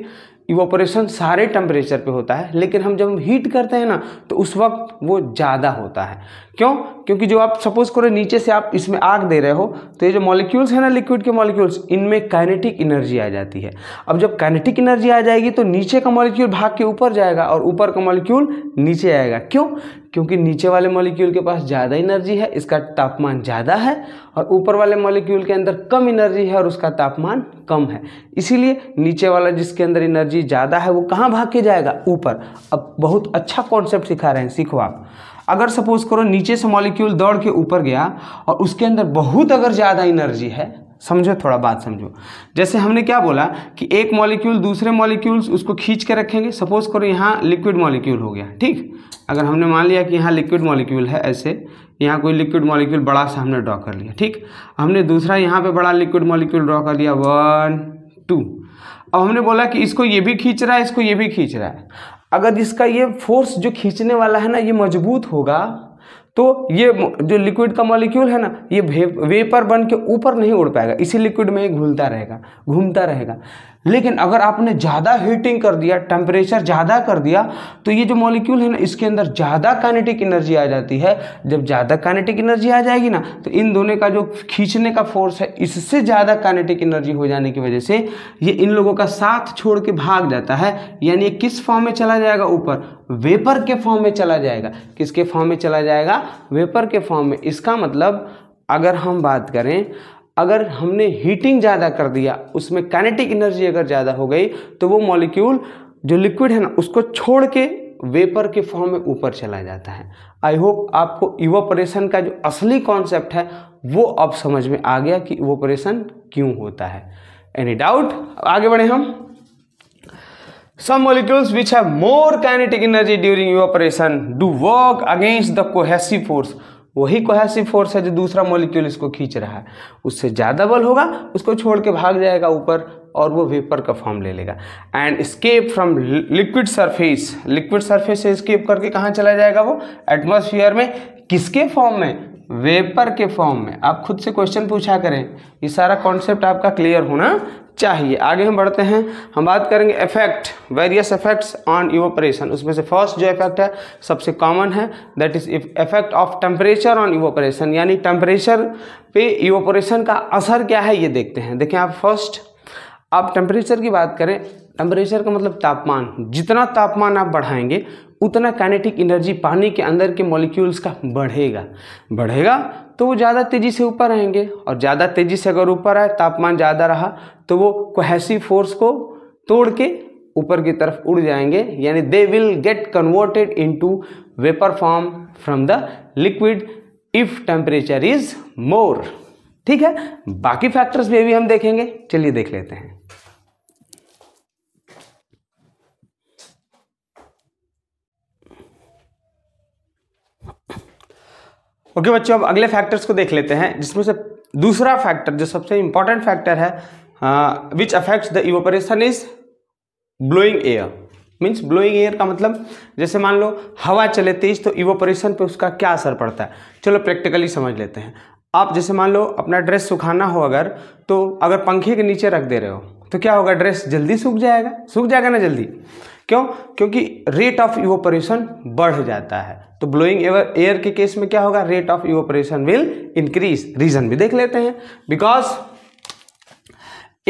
A: इवोपरेशन सारे टेम्परेचर पे होता है लेकिन हम जब हीट करते हैं ना तो उस वक्त वो ज़्यादा होता है क्यों क्योंकि जो आप सपोज करो नीचे से आप इसमें आग दे रहे हो तो ये जो मॉलिक्यूल्स है ना लिक्विड के मॉलिक्यूल्स इनमें काइनेटिक एनर्जी आ जाती है अब जब काइनेटिक एनर्जी आ जाएगी तो नीचे का मॉलिक्यूल भाग के ऊपर जाएगा और ऊपर का मॉलिक्यूल नीचे आएगा क्यों क्योंकि नीचे वाले मॉलिक्यूल के पास ज़्यादा एनर्जी है इसका तापमान ज़्यादा है और ऊपर वाले मॉलिक्यूल के अंदर कम एनर्जी है और उसका तापमान कम है इसीलिए नीचे वाला जिसके अंदर एनर्जी ज़्यादा है वो कहाँ भाग के जाएगा ऊपर अब बहुत अच्छा कॉन्सेप्ट सिखा रहे हैं सीखो आप अगर सपोज करो नीचे से मॉलिक्यूल दौड़ के ऊपर गया और उसके अंदर बहुत अगर ज़्यादा एनर्जी है समझो थोड़ा बात समझो जैसे हमने क्या बोला कि एक मॉलिक्यूल दूसरे मॉलिक्यूल्स उसको खींच के रखेंगे सपोज करो यहाँ लिक्विड मॉलिक्यूल हो गया ठीक अगर हमने मान लिया कि यहाँ लिक्विड मॉलिक्यूल है ऐसे यहाँ कोई लिक्विड मॉलिक्यूल बड़ा सा हमने ड्रॉ कर लिया ठीक हमने दूसरा यहाँ पर बड़ा लिक्विड मॉलिक्यूल ड्रॉ कर लिया वन टू अब हमने बोला कि इसको ये भी खींच रहा है इसको ये भी खींच रहा है अगर इसका ये फोर्स जो खींचने वाला है ना ये मजबूत होगा तो ये जो लिक्विड का मॉलिक्यूल है ना ये वेपर बन के ऊपर नहीं उड़ पाएगा इसी लिक्विड में ये घुलता रहेगा घूमता रहेगा लेकिन अगर आपने ज़्यादा हीटिंग कर दिया टेम्परेचर ज़्यादा कर दिया तो ये जो मॉलिक्यूल है ना इसके अंदर ज़्यादा काइनेटिक एनर्जी आ जाती है जब ज़्यादा काइनेटिक एनर्जी आ जाएगी ना तो इन दोनों का जो खींचने का फोर्स है इससे ज़्यादा काइनेटिक एनर्जी हो जाने की वजह से ये इन लोगों का साथ छोड़ के भाग जाता है यानी किस फॉर्म में चला जाएगा ऊपर वेपर के फॉर्म में चला जाएगा किसके फॉर्म में चला जाएगा वेपर के फॉर्म में इसका मतलब अगर हम बात करें अगर हमने हीटिंग ज़्यादा कर दिया उसमें काइनेटिक एनर्जी अगर ज़्यादा हो गई तो वो मॉलिक्यूल जो लिक्विड है ना उसको छोड़ के वेपर के फॉर्म में ऊपर चला जाता है आई होप आपको इवोपरेशन का जो असली कॉन्सेप्ट है वो अब समझ में आ गया कि इवोपरेशन क्यों होता है एनी डाउट आगे बढ़े हम Some which have more more energy during evaporation do work against the cohesive force वही कोहेसिव फोर्स है जो दूसरा मॉलिक्यूल इसको खींच रहा है उससे ज़्यादा बल होगा उसको छोड़ के भाग जाएगा ऊपर और वो वेपर का फॉर्म ले लेगा and escape from liquid surface liquid surface से स्केप करके कहाँ चला जाएगा वो एटमोसफियर में किसके फॉर्म में वेपर के फॉर्म में आप खुद से क्वेश्चन पूछा करें ये सारा कॉन्सेप्ट आपका क्लियर होना चाहिए आगे हम बढ़ते हैं हम बात करेंगे effect various effects on evaporation उसमें से फर्स्ट जो इफेक्ट है सबसे कॉमन है that is effect of temperature on evaporation यानी टेम्परेचर पे इवोपरेशन का असर क्या है ये देखते हैं देखें आप फर्स्ट आप टेम्परेचर की बात करें टेम्परेचर का मतलब तापमान जितना तापमान आप बढ़ाएंगे उतना काइनेटिक एनर्जी पानी के अंदर के मॉलिक्यूल्स का बढ़ेगा बढ़ेगा तो वो ज़्यादा तेज़ी से ऊपर आएंगे और ज़्यादा तेज़ी से अगर ऊपर आए तापमान ज़्यादा रहा तो वो कोहैसी फोर्स को तोड़ के ऊपर की तरफ उड़ जाएंगे यानी they will get converted into vapour form from the liquid if temperature is more ठीक है बाकी फैक्टर्स में भी हम देखेंगे चलिए देख लेते हैं ओके बच्चों अब अगले फैक्टर्स को देख लेते हैं जिसमें से दूसरा फैक्टर जो सबसे इंपॉर्टेंट फैक्टर है which affects the evaporation is blowing air means blowing air का मतलब जैसे मान लो हवा चले तेज तो इवोपरेशन पे उसका क्या असर पड़ता है चलो प्रैक्टिकली समझ लेते हैं आप जैसे मान लो अपना ड्रेस सुखाना हो अगर तो अगर पंखे के नीचे रख दे रहे हो तो क्या होगा ड्रेस जल्दी सूख जाएगा सूख जाएगा ना जल्दी क्यों क्योंकि रेट ऑफ इवोपरेशन बढ़ जाता है तो ब्लोइंग एवर एयर के केस में क्या होगा rate of evaporation will increase reason भी देख लेते हैं because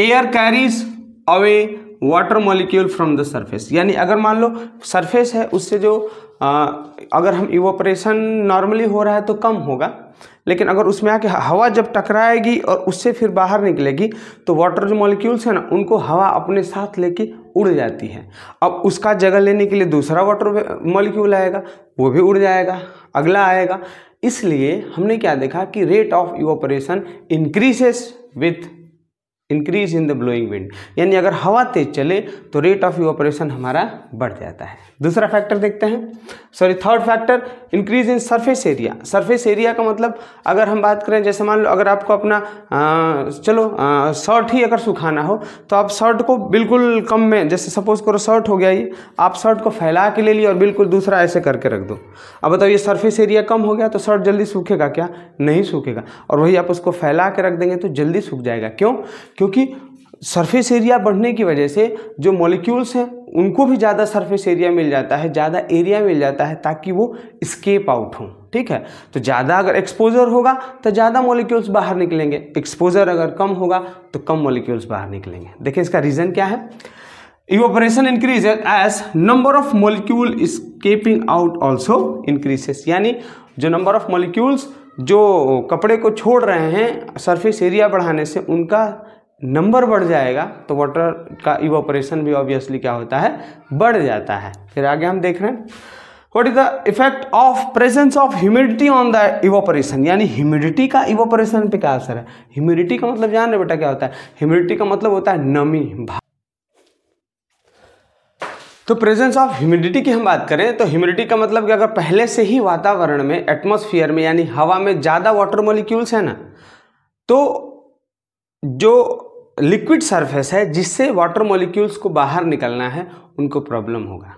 A: air carries away water molecule from the surface यानी अगर मान लो सरफेस है उससे जो आ, अगर हम इवोपरेशन नॉर्मली हो रहा है तो कम होगा लेकिन अगर उसमें आके हवा जब टकराएगी और उससे फिर बाहर निकलेगी तो वाटर जो मॉलिक्यूल्स हैं ना उनको हवा अपने साथ लेके उड़ जाती है अब उसका जगह लेने के लिए दूसरा वाटर मॉलिक्यूल आएगा वो भी उड़ जाएगा अगला आएगा इसलिए हमने क्या देखा कि rate of evaporation increases with increase in the blowing wind यानी अगर हवा तेज चले तो रेट ऑफ ऑपरेशन हमारा बढ़ जाता है दूसरा फैक्टर देखते हैं sorry third factor increase in surface area surface area का मतलब अगर हम बात करें जैसे मान लो अगर आपको अपना आ, चलो शर्ट ही अगर सुखाना हो तो आप शर्ट को बिल्कुल कम में जैसे सपोज करो शर्ट हो गया ये आप शर्ट को फैला के ले लिए और बिल्कुल दूसरा ऐसे करके रख दो अब बताओ ये सर्फेस एरिया कम हो गया तो शर्ट जल्दी सूखेगा क्या नहीं सूखेगा और वही आप उसको फैला के रख देंगे तो जल्दी सूख जाएगा क्यों क्योंकि सरफेस एरिया बढ़ने की वजह से जो मॉलिक्यूल्स हैं उनको भी ज़्यादा सरफेस एरिया मिल जाता है ज़्यादा एरिया मिल जाता है ताकि वो स्केप आउट हों ठीक है तो ज़्यादा अगर एक्सपोजर होगा तो ज़्यादा मॉलिक्यूल्स बाहर निकलेंगे एक्सपोजर अगर कम होगा तो कम मॉलिक्यूल्स बाहर निकलेंगे देखिए इसका रीज़न क्या है evaporation increase as number of molecule escaping out also increases यानी जो नंबर ऑफ मॉलिक्यूल्स जो कपड़े को छोड़ रहे हैं सरफेस एरिया बढ़ाने से उनका नंबर बढ़ जाएगा तो वाटर का इवोपरेशन भी ऑब्वियसली क्या होता है बढ़ जाता है फिर आगे हम देख रहे हैं what is the effect of presence of humidity on the evaporation यानी ह्यूमिडिटी का इवोपरेशन पे क्या असर है ह्यूमिडिटी का मतलब जान रहे बेटा क्या होता है ह्यूमिडिटी का मतलब होता है नमी तो प्रेजेंस ऑफ ह्यूमिडिटी की हम बात करें तो ह्यूमिडिटी का मतलब कि अगर पहले से ही वातावरण में एटमॉस्फेयर में यानी हवा में ज़्यादा वाटर मॉलिक्यूल्स हैं ना तो जो लिक्विड सरफेस है जिससे वाटर मॉलिक्यूल्स को बाहर निकलना है उनको प्रॉब्लम होगा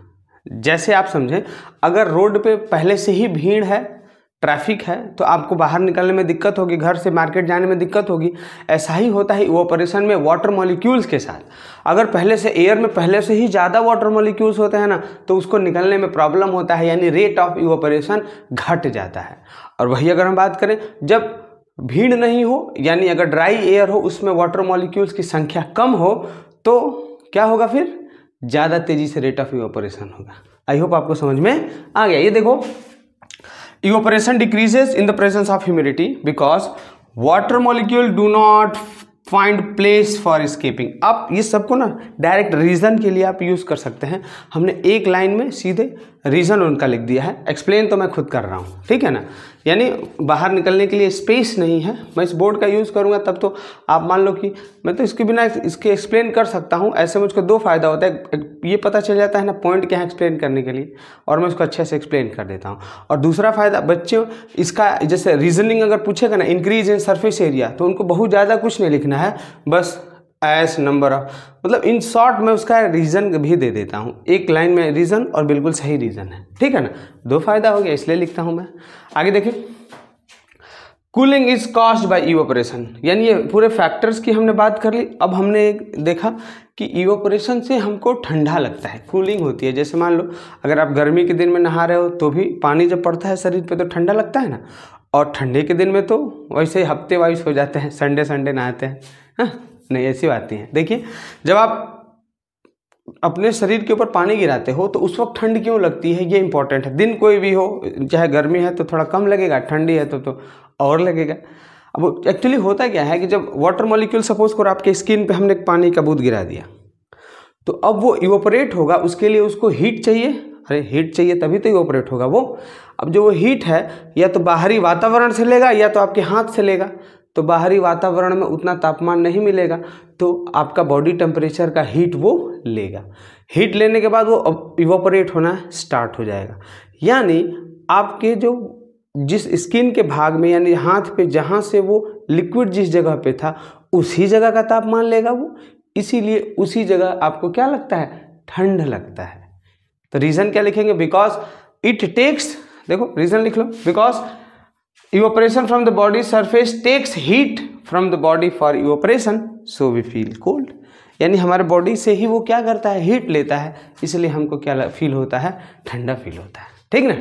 A: जैसे आप समझें अगर रोड पे पहले से ही भीड़ है ट्रैफिक है तो आपको बाहर निकलने में दिक्कत होगी घर से मार्केट जाने में दिक्कत होगी ऐसा ही होता है ऑपरेशन में वाटर मॉलिक्यूल्स के साथ अगर पहले से एयर में पहले से ही ज़्यादा वाटर मॉलिक्यूल्स होते हैं ना तो उसको निकलने में प्रॉब्लम होता है यानी रेट ऑफ ऑपरेशन घट जाता है और वही अगर हम बात करें जब भीड़ नहीं हो यानी अगर ड्राई एयर हो उसमें वाटर मॉलिक्यूल्स की संख्या कम हो तो क्या होगा फिर ज़्यादा तेज़ी से रेट ऑफ इवोपरेशन होगा आई होप आपको समझ में आ गया ये देखो evaporation decreases in the presence of humidity because water molecule do not find place for escaping आप ये सबको ना डायरेक्ट रीज़न के लिए आप यूज़ कर सकते हैं हमने एक लाइन में सीधे रीज़न उनका लिख दिया है एक्सप्लेन तो मैं खुद कर रहा हूँ ठीक है ना यानी बाहर निकलने के लिए स्पेस नहीं है मैं इस बोर्ड का यूज़ करूँगा तब तो आप मान लो कि मैं तो इसके बिना इसके एक्सप्लेन कर सकता हूँ ऐसे मुझको दो फ़ायदा होता है ये पता चल जाता है ना पॉइंट क्या है एक्सप्लेन करने के लिए और मैं उसको अच्छे से एक्सप्लेन कर देता हूँ और दूसरा फ़ायदा बच्चे इसका जैसे रीजनिंग अगर पूछेगा ना इंक्रीज इन सरफेस एरिया तो उनको बहुत ज़्यादा कुछ नहीं लिखना है बस एस नंबर ऑफ मतलब इन शॉर्ट में उसका रीज़न भी दे देता हूँ एक लाइन में रीज़न और बिल्कुल सही रीज़न है ठीक है ना दो फायदा हो गया इसलिए लिखता हूँ मैं आगे देखिए cooling is by by evaporation यानी ये पूरे फैक्टर्स की हमने बात कर ली अब हमने देखा कि इवोपरेशन से हमको ठंडा लगता है कूलिंग होती है जैसे मान लो अगर आप गर्मी के दिन में नहा रहे हो तो भी पानी जब पड़ता है शरीर पे तो ठंडा लगता है ना और ठंडे के दिन में तो वैसे हफ्ते वाइज हो जाते हैं संडे संडे नहाते हैं हाँ? नहीं ऐसी बात नहीं है देखिए जब आप अपने शरीर के ऊपर पानी गिराते हो तो उस वक्त ठंड क्यों लगती है ये इंपॉर्टेंट है दिन कोई भी हो चाहे गर्मी है तो थोड़ा कम लगेगा ठंडी है तो तो और लगेगा अब एक्चुअली होता क्या है कि जब वाटर मॉलिक्यूल सपोज करो आपके स्किन पे हमने पानी का बूथ गिरा दिया तो अब वो इवोपरेट होगा उसके लिए उसको हीट चाहिए अरे हीट चाहिए तभी तो इवोपरेट होगा वो अब जो वो हीट है या तो बाहरी वातावरण से लेगा या तो आपके हाथ से लेगा तो बाहरी वातावरण में उतना तापमान नहीं मिलेगा तो आपका बॉडी टेम्परेचर का हीट वो लेगा हीट लेने के बाद वो इवोपरेट होना स्टार्ट हो जाएगा यानी आपके जो जिस स्किन के भाग में यानी हाथ पे जहाँ से वो लिक्विड जिस जगह पे था उसी जगह का तापमान लेगा वो इसीलिए उसी जगह आपको क्या लगता है ठंड लगता है तो रीज़न क्या लिखेंगे बिकॉज इट टेक्स देखो रीज़न लिख लो because evaporation from the body surface takes heat from the body for evaporation so we feel cold यानी हमारे बॉडी से ही वो क्या करता है हीट लेता है इसलिए हमको क्या फील होता है ठंडा फील होता है ठीक ना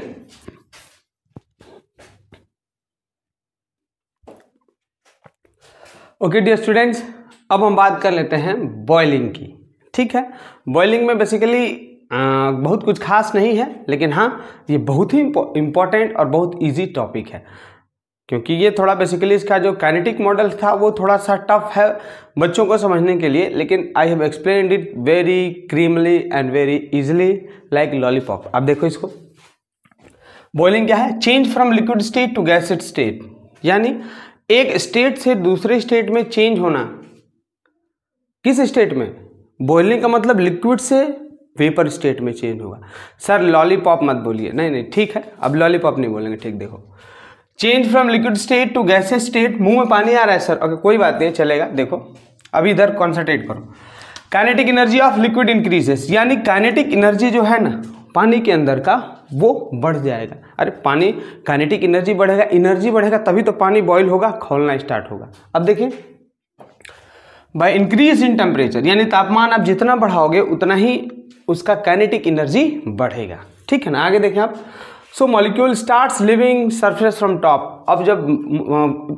A: ओके डियर स्टूडेंट्स अब हम बात कर लेते हैं बॉइलिंग की ठीक है बॉइलिंग में बेसिकली बहुत कुछ खास नहीं है लेकिन हाँ ये बहुत ही इंपॉर्टेंट और बहुत इजी टॉपिक है क्योंकि ये थोड़ा बेसिकली इसका जो कैनेटिक मॉडल था वो थोड़ा सा टफ है बच्चों को समझने के लिए लेकिन I have explain it very clearly and very easily like lollipop आप देखो इसको बॉइलिंग क्या है change from liquid state to gaseous state यानी एक स्टेट से दूसरे स्टेट में चेंज होना किस स्टेट में बॉइलिंग का मतलब लिक्विड से वेपर स्टेट में चेंज होगा सर लॉलीपॉप मत बोलिए नहीं नहीं ठीक है अब लॉलीपॉप नहीं बोलेंगे ठीक देखो change from liquid state to gases state मुंह में पानी आ रहा है सर ओके कोई बात नहीं चलेगा देखो अभी इधर कॉन्सेंट्रेट करो kinetic energy of liquid increases यानी काइनेटिक एनर्जी जो है ना पानी के अंदर का वो बढ़ जाएगा अरे पानी काइनेटिक एनर्जी बढ़ेगा एनर्जी बढ़ेगा तभी तो पानी बॉयल होगा खोलना स्टार्ट होगा अब देखिए बाय इंक्रीज इन टेम्परेचर यानी तापमान आप जितना बढ़ाओगे उतना ही उसका काइनेटिक एनर्जी बढ़ेगा ठीक है ना आगे देखें आप so molecule starts leaving surface from top अब जब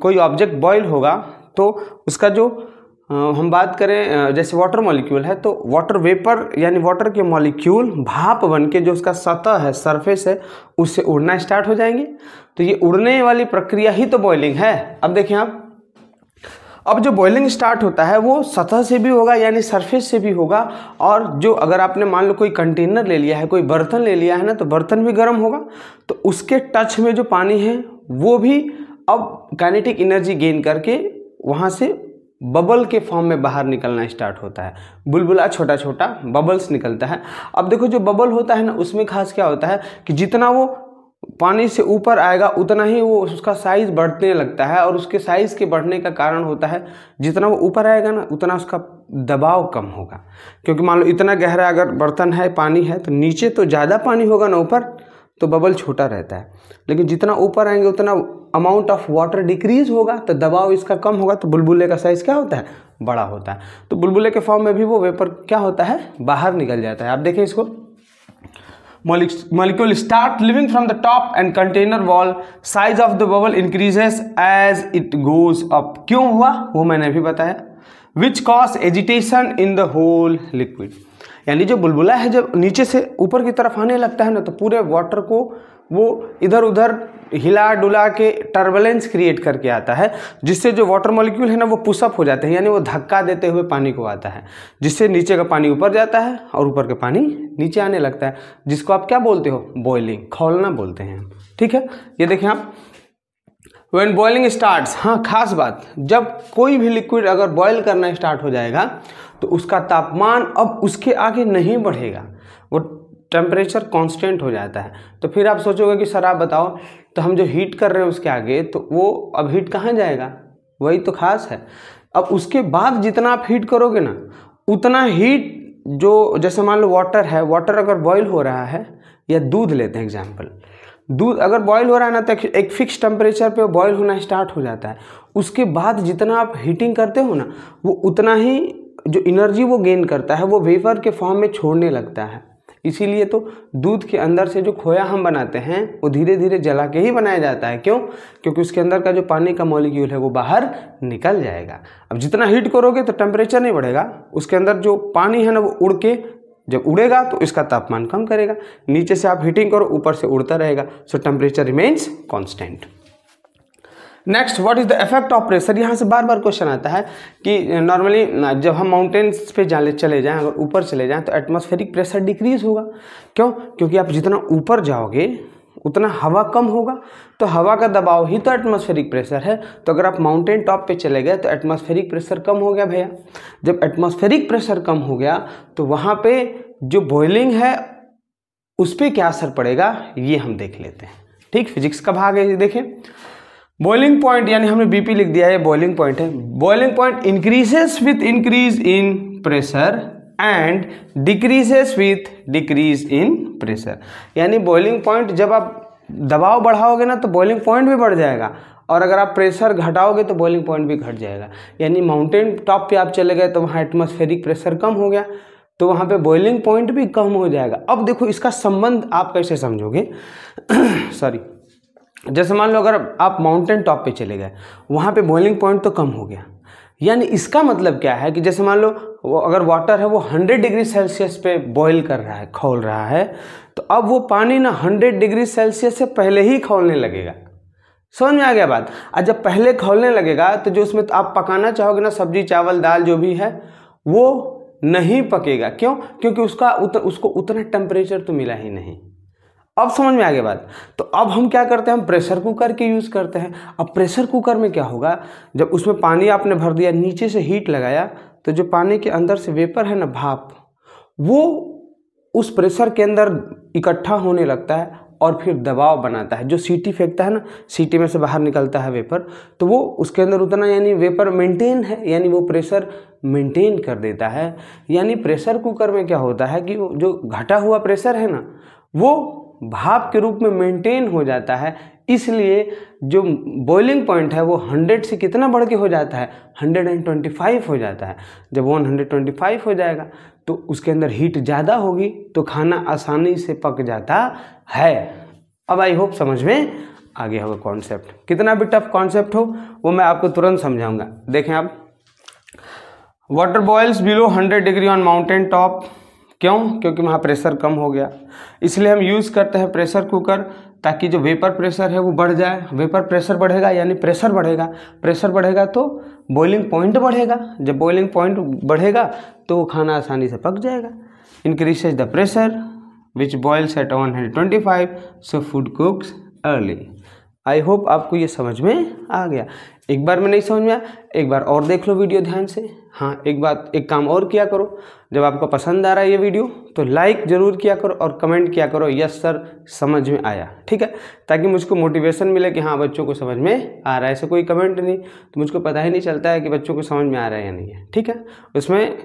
A: कोई ऑब्जेक्ट बॉयल होगा तो उसका जो हम बात करें जैसे वाटर मॉलिक्यूल है तो वाटर वेपर यानी वाटर के मॉलिक्यूल भाप बन के जो उसका सतह है सरफेस है उससे उड़ना स्टार्ट हो जाएंगे तो ये उड़ने वाली प्रक्रिया ही तो बॉइलिंग है अब देखें आप अब जो बॉयलिंग स्टार्ट होता है वो सतह से भी होगा यानी सरफेस से भी होगा और जो अगर आपने मान लो कोई कंटेनर ले लिया है कोई बर्तन ले लिया है ना तो बर्तन भी गर्म होगा तो उसके टच में जो पानी है वो भी अब काइनेटिक एनर्जी गेन करके वहाँ से बबल के फॉर्म में बाहर निकलना स्टार्ट होता है बुलबुला छोटा छोटा बबल्स निकलता है अब देखो जो बबल होता है ना उसमें खास क्या होता है कि जितना वो पानी से ऊपर आएगा उतना ही वो उसका साइज़ बढ़ने लगता है और उसके साइज़ के बढ़ने का कारण होता है जितना वो ऊपर आएगा ना उतना उसका दबाव कम होगा क्योंकि मान लो इतना गहरा अगर बर्तन है पानी है तो नीचे तो ज़्यादा पानी होगा ना ऊपर तो बबल छोटा रहता है लेकिन जितना ऊपर आएंगे उतना अमाउंट ऑफ वाटर डिक्रीज होगा तो दबाव इसका कम होगा तो बुलबुले का साइज़ क्या होता है बड़ा होता है तो बुलबुले के फॉर्म में भी वो वेपर क्या होता है बाहर निकल जाता है आप देखें इसको molecule start leaving from the top and container wall size of the bubble increases as it goes up क्यों हुआ वो मैंने भी बताया which cause agitation in the whole liquid यानी जो बुलबुला है जब नीचे से ऊपर की तरफ आने लगता है ना तो पूरे वाटर को वो इधर उधर हिला डुला के टर्बलेंस क्रिएट करके आता है जिससे जो वाटर मॉलिक्यूल है ना वो पुशअप हो जाते हैं यानी वो धक्का देते हुए पानी को आता है जिससे नीचे का पानी ऊपर जाता है और ऊपर का पानी नीचे आने लगता है जिसको आप क्या बोलते हो बॉइलिंग खोलना बोलते हैं ठीक है ये देखें आप वेन बॉइलिंग स्टार्ट हाँ खास बात जब कोई भी लिक्विड अगर बॉयल करना स्टार्ट हो जाएगा तो उसका तापमान अब उसके आगे नहीं बढ़ेगा टेम्परेचर कांस्टेंट हो जाता है तो फिर आप सोचोगे कि सर आप बताओ तो हम जो हीट कर रहे हैं उसके आगे तो वो अब हीट कहाँ जाएगा वही तो खास है अब उसके बाद जितना आप हीट करोगे ना उतना हीट जो जैसे मान लो वाटर है वाटर अगर बॉयल हो रहा है या दूध लेते हैं एग्जाम्पल दूध अगर बॉयल हो रहा है ना तो एक फिक्स टेम्परेचर पर बॉयल होना स्टार्ट हो जाता है उसके बाद जितना आप हीटिंग करते हो ना वो उतना ही जो एनर्जी वो गेन करता है वो वेपर के फॉर्म में छोड़ने लगता है इसीलिए तो दूध के अंदर से जो खोया हम बनाते हैं वो धीरे धीरे जला के ही बनाया जाता है क्यों क्योंकि उसके अंदर का जो पानी का मॉलिक्यूल है वो बाहर निकल जाएगा अब जितना हीट करोगे तो टेम्परेचर नहीं बढ़ेगा उसके अंदर जो पानी है ना वो उड़ के जब उड़ेगा तो इसका तापमान कम करेगा नीचे से आप हीटिंग करो ऊपर से उड़ता रहेगा so temperature remains constant next what is the effect of pressure यहाँ से बार बार क्वेश्चन आता है कि नॉर्मली uh, uh, जब हम माउंटेन्स पे जाले चले जाएँ अगर ऊपर चले जाएँ तो एटमॉस्फेरिक प्रेशर डिक्रीज होगा क्यों क्योंकि आप जितना ऊपर जाओगे उतना हवा कम होगा तो हवा का दबाव ही तो एटमॉस्फेरिक प्रेशर है तो अगर आप माउंटेन टॉप पे चले गए तो एटमॉस्फेरिक प्रेशर कम हो गया भैया जब एटमॉस्फेरिक प्रेशर कम हो गया तो वहाँ पे जो बॉइलिंग है उस पर क्या असर पड़ेगा ये हम देख लेते हैं ठीक फिजिक्स का भाग है देखें बॉइलिंग पॉइंट यानी हमने बीपी लिख दिया है बॉइलिंग पॉइंट है boiling point increases with increase in pressure and decreases with decrease in pressure यानी बॉइलिंग पॉइंट जब आप दबाव बढ़ाओगे ना तो बॉइलिंग पॉइंट भी बढ़ जाएगा और अगर आप प्रेशर घटाओगे तो बॉइलिंग पॉइंट भी घट जाएगा यानी माउंटेन टॉप पे आप चले गए तो वहाँ एटमोस्फेरिक प्रेशर कम हो गया तो वहाँ पे बॉइलिंग पॉइंट भी कम हो जाएगा अब देखो इसका संबंध आप कैसे समझोगे सॉरी जैसे मान लो अगर आप माउंटेन टॉप पे चले गए वहाँ पे बॉइलिंग पॉइंट तो कम हो गया यानी इसका मतलब क्या है कि जैसे मान लो वो अगर वाटर है वो 100 डिग्री सेल्सियस पे बॉईल कर रहा है खोल रहा है तो अब वो पानी ना 100 डिग्री सेल्सियस से पहले ही खोलने लगेगा समझ में आ गया बात और जब पहले खोलने लगेगा तो जो उसमें तो आप पकाना चाहोगे ना सब्जी चावल दाल जो भी है वो नहीं पकेगा क्यों क्योंकि उसका उत, उसको उतना टेम्परेचर तो मिला ही नहीं अब समझ में आ गया बात तो अब हम क्या करते हैं हम प्रेशर कुकर के यूज़ करते हैं अब प्रेशर कुकर में क्या होगा जब उसमें पानी आपने भर दिया नीचे से हीट लगाया तो जो पानी के अंदर से वेपर है ना भाप वो उस प्रेशर के अंदर इकट्ठा होने लगता है और फिर दबाव बनाता है जो सीटी फेंकता है ना सीटी में से बाहर निकलता है वेपर तो वो उसके अंदर उतना यानी वेपर मेंटेन है यानी वो प्रेशर मेंटेन कर देता है यानी प्रेशर कुकर में क्या होता है कि जो घटा हुआ प्रेशर है ना वो भाप के रूप में मेंटेन हो जाता है इसलिए जो बॉइलिंग पॉइंट है वो 100 से कितना बढ़ के हो जाता है 125 हो जाता है जब 125 हो जाएगा तो उसके अंदर हीट ज़्यादा होगी तो खाना आसानी से पक जाता है अब आई होप समझ में आ गया होगा कॉन्सेप्ट कितना भी टफ कॉन्सेप्ट हो वो मैं आपको तुरंत समझाऊंगा देखें आप water boils below 100 degree on mountain top क्यों क्योंकि वहाँ प्रेशर कम हो गया इसलिए हम यूज़ करते हैं प्रेशर कुकर ताकि जो वेपर प्रेशर है वो बढ़ जाए वेपर प्रेशर बढ़ेगा यानी प्रेशर बढ़ेगा प्रेशर बढ़ेगा तो बॉइलिंग पॉइंट बढ़ेगा जब बॉइलिंग पॉइंट बढ़ेगा तो वो खाना आसानी से पक जाएगा increases the pressure which boils at one hundred twenty five so food cooks early I hope आपको ये समझ में आ गया एक बार में नहीं समझ में आया एक बार और देख लो वीडियो ध्यान से हाँ एक बात एक काम और किया करो जब आपको पसंद आ रहा है ये वीडियो तो लाइक ज़रूर किया करो और कमेंट किया करो यस सर समझ में आया ठीक है ताकि मुझको मोटिवेशन मिले कि हाँ बच्चों को समझ में आ रहा है ऐसे कोई कमेंट नहीं तो मुझको पता ही नहीं चलता है कि बच्चों को समझ में आ रहा है या नहीं है ठीक है उसमें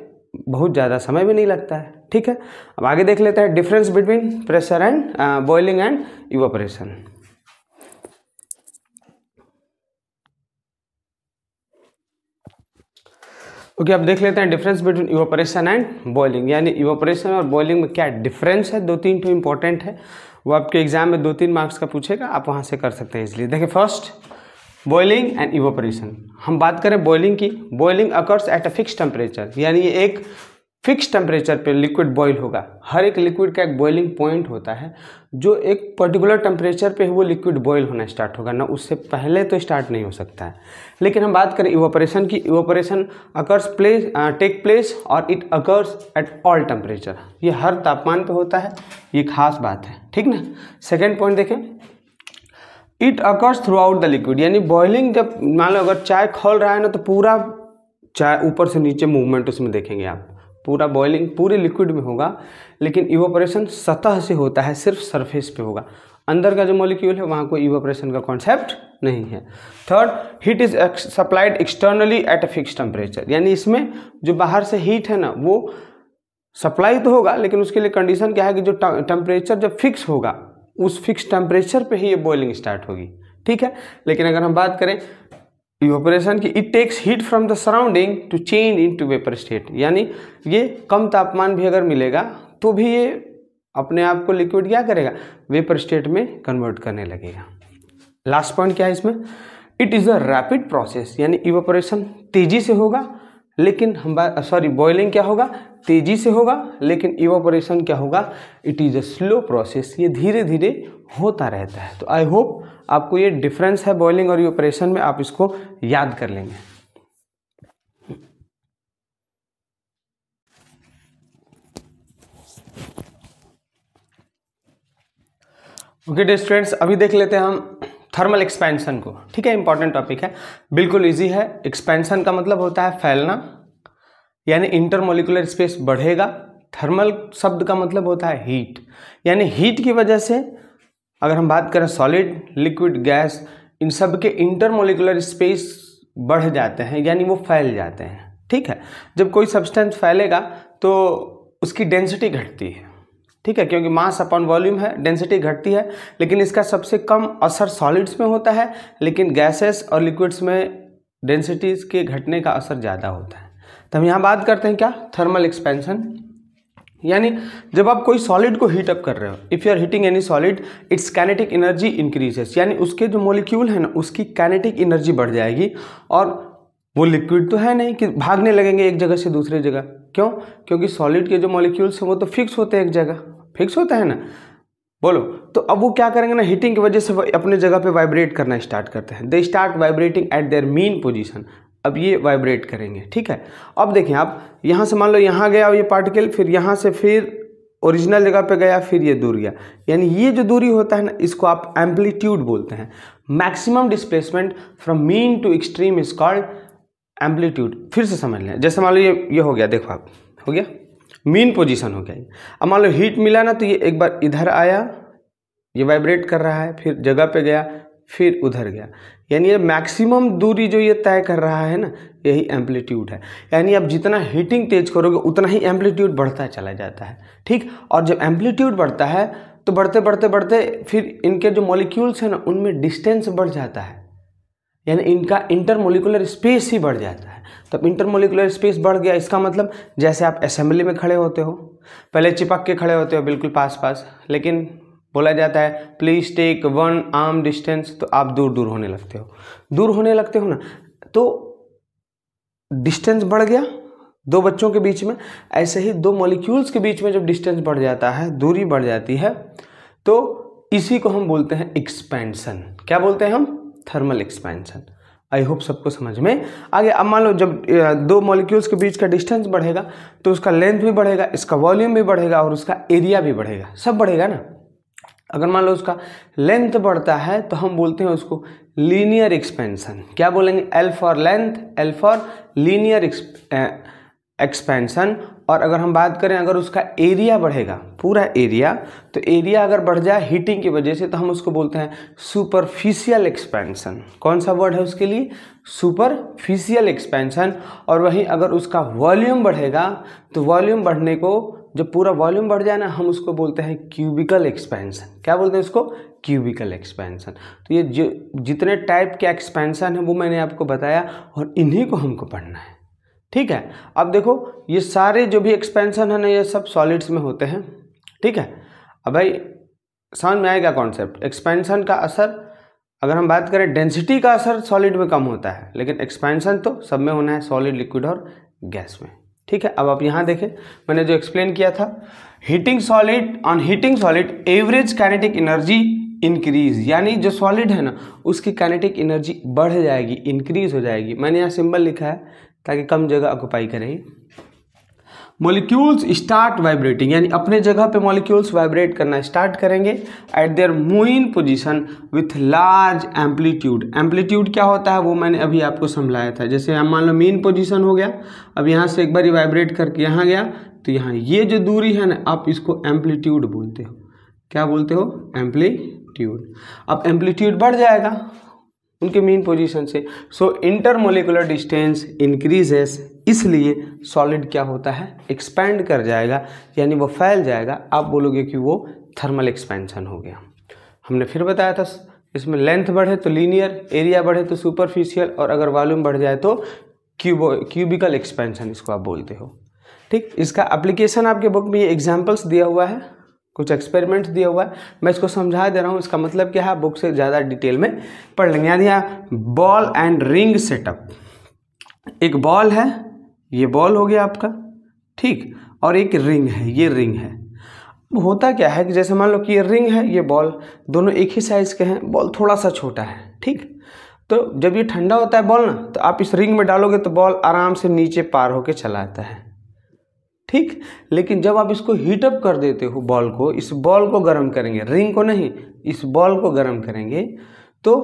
A: बहुत ज़्यादा समय भी नहीं लगता है ठीक है अब आगे देख लेते हैं difference between pressure and boiling and evaporation okay अब देख लेते हैं difference between evaporation and boiling यानी इवोपरेशन और बॉइलिंग में क्या डिफरेंस है दो तीन तो इंपॉर्टेंट है वो आपके एग्जाम में दो तीन मार्क्स का पूछेगा आप वहाँ से कर सकते हैं इसलिए देखिए फर्स्ट बॉइलिंग एंड इवोपरेशन हम बात करें बॉइलिंग की boiling occurs at a fix temperature यानी ये एक फिक्स टेम्परेचर पे लिक्विड बॉईल होगा हर एक लिक्विड का एक बॉइलिंग पॉइंट होता है जो एक पर्टिकुलर टेम्परेचर पे वो लिक्विड बॉईल होना स्टार्ट होगा ना उससे पहले तो स्टार्ट नहीं हो सकता है लेकिन हम बात करें इवोपरेशन की evaporation occurs place take place और it occurs at all temperature ये हर तापमान पर होता है ये खास बात है ठीक ना सेकेंड पॉइंट देखें it occurs throughout the liquid यानी बॉइलिंग जब मान लो अगर चाय खोल रहा है ना तो पूरा चाय ऊपर से नीचे मूवमेंट उसमें देखेंगे आप पूरा बॉइलिंग पूरे लिक्विड में होगा लेकिन इवोपरेशन सतह से होता है सिर्फ सरफेस पे होगा अंदर का जो मॉलिक्यूल है वहाँ कोई इवोपरेशन का कॉन्सेप्ट नहीं है third heat is supplied externally at a fix temperature यानी इसमें जो बाहर से हीट है ना वो सप्लाई तो होगा लेकिन उसके लिए कंडीशन क्या है कि जो टेम्परेचर जब फिक्स होगा उस फिक्स टेम्परेचर पर ही ये बॉइलिंग स्टार्ट होगी ठीक है लेकिन अगर हम बात करें इवोपरेशन की it takes heat from the surrounding to change into vapour state यानी ये कम तापमान भी अगर मिलेगा तो भी ये अपने आप को लिक्विड क्या करेगा वेपर स्टेट में कन्वर्ट करने लगेगा लास्ट पॉइंट क्या है इसमें it is a rapid process यानी इवोपरेशन तेज़ी से होगा लेकिन हम सॉरी बॉइलिंग क्या होगा तेज़ी से होगा लेकिन इवोपरेशन क्या होगा it is a slow process ये धीरे धीरे होता रहता है तो आई होप आपको ये डिफरेंस है बॉइलिंग और यूपरेशन में आप इसको याद कर लेंगे ओके डे स्टूडेंट्स अभी देख लेते हैं हम थर्मल एक्सपेंशन को ठीक है इंपॉर्टेंट टॉपिक है बिल्कुल इजी है एक्सपेंशन का मतलब होता है फैलना यानी इंटरमोलिकुलर स्पेस बढ़ेगा थर्मल शब्द का मतलब होता है हीट यानी हीट की वजह से अगर हम बात करें सॉलिड लिक्विड गैस इन सब के इंटरमोलिकुलर स्पेस बढ़ जाते हैं यानी वो फैल जाते हैं ठीक है जब कोई सब्सटेंस फैलेगा तो उसकी डेंसिटी घटती है ठीक है क्योंकि मास अपॉन वॉल्यूम है डेंसिटी घटती है लेकिन इसका सबसे कम असर सॉलिड्स में होता है लेकिन गैसेस और लिक्विड्स में डेंसिटीज़ के घटने का असर ज़्यादा होता है तो हम यहाँ बात करते हैं क्या थर्मल एक्सपेंशन यानी जब आप कोई सॉलिड को हीट अप कर रहे हो if you are heating any solid its kinetic energy increases यानी उसके जो मोलिक्यूल है ना उसकी कैनेटिक एनर्जी बढ़ जाएगी और वो लिक्विड तो है नहीं कि भागने लगेंगे एक जगह से दूसरे जगह क्यों क्योंकि सॉलिड के जो मॉलिक्यूल्स हैं वो तो फिक्स होते हैं एक जगह फिक्स होता है ना बोलो तो अब वो क्या करेंगे ना हीटिंग की वजह से अपने जगह पे वाइब्रेट करना स्टार्ट करते हैं they start vibrating at their mean position अब ये वाइब्रेट करेंगे ठीक है अब देखें आप यहाँ से मान लो यहाँ गया ये पार्टिकल फिर यहाँ से फिर ओरिजिनल जगह पे गया फिर ये दूर गया यानी ये जो दूरी होता है ना इसको आप एम्पलीट्यूड बोलते हैं maximum displacement from mean to extreme is called amplitude फिर से समझ लें जैसे मान लो ये ये हो गया देखो आप हो गया मीन पोजीशन हो गया अब मान लो हीट मिला ना तो ये एक बार इधर आया ये वाइब्रेट कर रहा है फिर जगह पर गया फिर उधर गया यानी ये मैक्सिमम दूरी जो ये तय कर रहा है ना यही एम्पलीट्यूड है यानी आप जितना हीटिंग तेज करोगे उतना ही एम्पलीट्यूड बढ़ता चला जाता है ठीक और जब एम्पलीट्यूड बढ़ता है तो बढ़ते बढ़ते बढ़ते फिर इनके जो मॉलिक्यूल्स हैं ना उनमें डिस्टेंस बढ़ जाता है यानी इनका इंटरमोलिकुलर स्पेस ही बढ़ जाता है तब इंटरमोलिकुलर स्पेस बढ़ गया इसका मतलब जैसे आप असेंबली में खड़े होते हो पहले चिपक के खड़े होते हो बिल्कुल पास पास लेकिन बोला जाता है please take one arm distance तो आप दूर दूर होने लगते हो दूर होने लगते हो ना तो डिस्टेंस बढ़ गया दो बच्चों के बीच में ऐसे ही दो मॉलिक्यूल्स के बीच में जब डिस्टेंस बढ़ जाता है दूरी बढ़ जाती है तो इसी को हम बोलते हैं एक्सपेंशन क्या बोलते हैं हम थर्मल एक्सपेंशन आई होप सबको समझ में आगे अब मान लो जब दो मॉलिक्यूल्स के बीच का डिस्टेंस बढ़ेगा तो उसका लेंथ भी बढ़ेगा इसका वॉल्यूम भी बढ़ेगा और उसका एरिया भी बढ़ेगा सब बढ़ेगा ना अगर मान लो उसका लेंथ बढ़ता है तो हम बोलते हैं उसको लीनियर एक्सपेंशन क्या बोलेंगे L for length L for linear expansion और अगर हम बात करें अगर उसका एरिया बढ़ेगा पूरा एरिया तो एरिया अगर बढ़ जाए हीटिंग की वजह से तो हम उसको बोलते हैं सुपरफिशियल एक्सपेंशन कौन सा वर्ड है उसके लिए सुपरफिशियल एक्सपेंशन और वहीं अगर उसका वॉल्यूम बढ़ेगा तो वॉल्यूम बढ़ने को जब पूरा वॉल्यूम बढ़ जाए ना हम उसको बोलते हैं क्यूबिकल एक्सपेंशन क्या बोलते हैं उसको क्यूबिकल एक्सपेंशन तो ये जो जितने टाइप के एक्सपेंशन है वो मैंने आपको बताया और इन्हीं को हमको पढ़ना है ठीक है अब देखो ये सारे जो भी एक्सपेंशन है ना ये सब सॉलिड्स में होते हैं ठीक है अब भाई समझ में आएगा कॉन्सेप्ट एक्सपेंशन का असर अगर हम बात करें डेंसिटी का असर सॉलिड में कम होता है लेकिन एक्सपेंशन तो सब में होना है सॉलिड लिक्विड और गैस में ठीक है अब आप यहाँ देखें मैंने जो एक्सप्लेन किया था heating solid on heating solid average kinetic energy increase यानी जो सॉलिड है ना उसकी कैनेटिक एनर्जी बढ़ जाएगी इंक्रीज हो जाएगी मैंने यहाँ सिंबल लिखा है ताकि कम जगह ऑक्यूपाई करें मॉलिक्यूल्स स्टार्ट वाइब्रेटिंग यानी अपने जगह पे मॉलिक्यूल्स वाइब्रेट करना स्टार्ट करेंगे at their mean position with large amplitude amplitude क्या होता है वो मैंने अभी आपको समझाया था जैसे हम मान लो मेन पोजीशन हो गया अब यहाँ से एक बार वाइब्रेट करके यहाँ गया तो यहाँ ये जो दूरी है ना आप इसको एम्पलीट्यूड बोलते हो क्या बोलते हो एम्पलीट्यूड अब एम्पलीट्यूड बढ़ जाएगा उनके मेन पोजीशन से सो इंटरमोलिकुलर डिस्टेंस इंक्रीजेस इसलिए सॉलिड क्या होता है एक्सपैंड कर जाएगा यानी वो फैल जाएगा आप बोलोगे कि वो थर्मल एक्सपेंशन हो गया हमने फिर बताया था इसमें लेंथ बढ़े तो लीनियर एरिया बढ़े तो सुपरफिशियल और अगर वॉल्यूम बढ़ जाए तो क्यूबो क्यूबिकल एक्सपेंशन इसको आप बोलते हो ठीक इसका एप्लीकेशन आपके बुक में ये एग्जाम्पल्स दिया हुआ है कुछ एक्सपेरिमेंट्स दिया हुआ है मैं इसको समझा दे रहा हूँ इसका मतलब क्या है बुक से ज़्यादा डिटेल में पढ़ लेंगे यानी बॉल एंड रिंग सेटअप एक बॉल है ये बॉल हो गया आपका ठीक और एक रिंग है ये रिंग है अब होता क्या है कि जैसे मान लो कि ये रिंग है ये बॉल दोनों एक ही साइज़ के हैं बॉल थोड़ा सा छोटा है ठीक तो जब ये ठंडा होता है बॉल ना तो आप इस रिंग में डालोगे तो बॉल आराम से नीचे पार होकर चला आता है ठीक लेकिन जब आप इसको हीटअप कर देते हो बॉल को इस बॉल को गर्म करेंगे रिंग को नहीं इस बॉल को गर्म करेंगे तो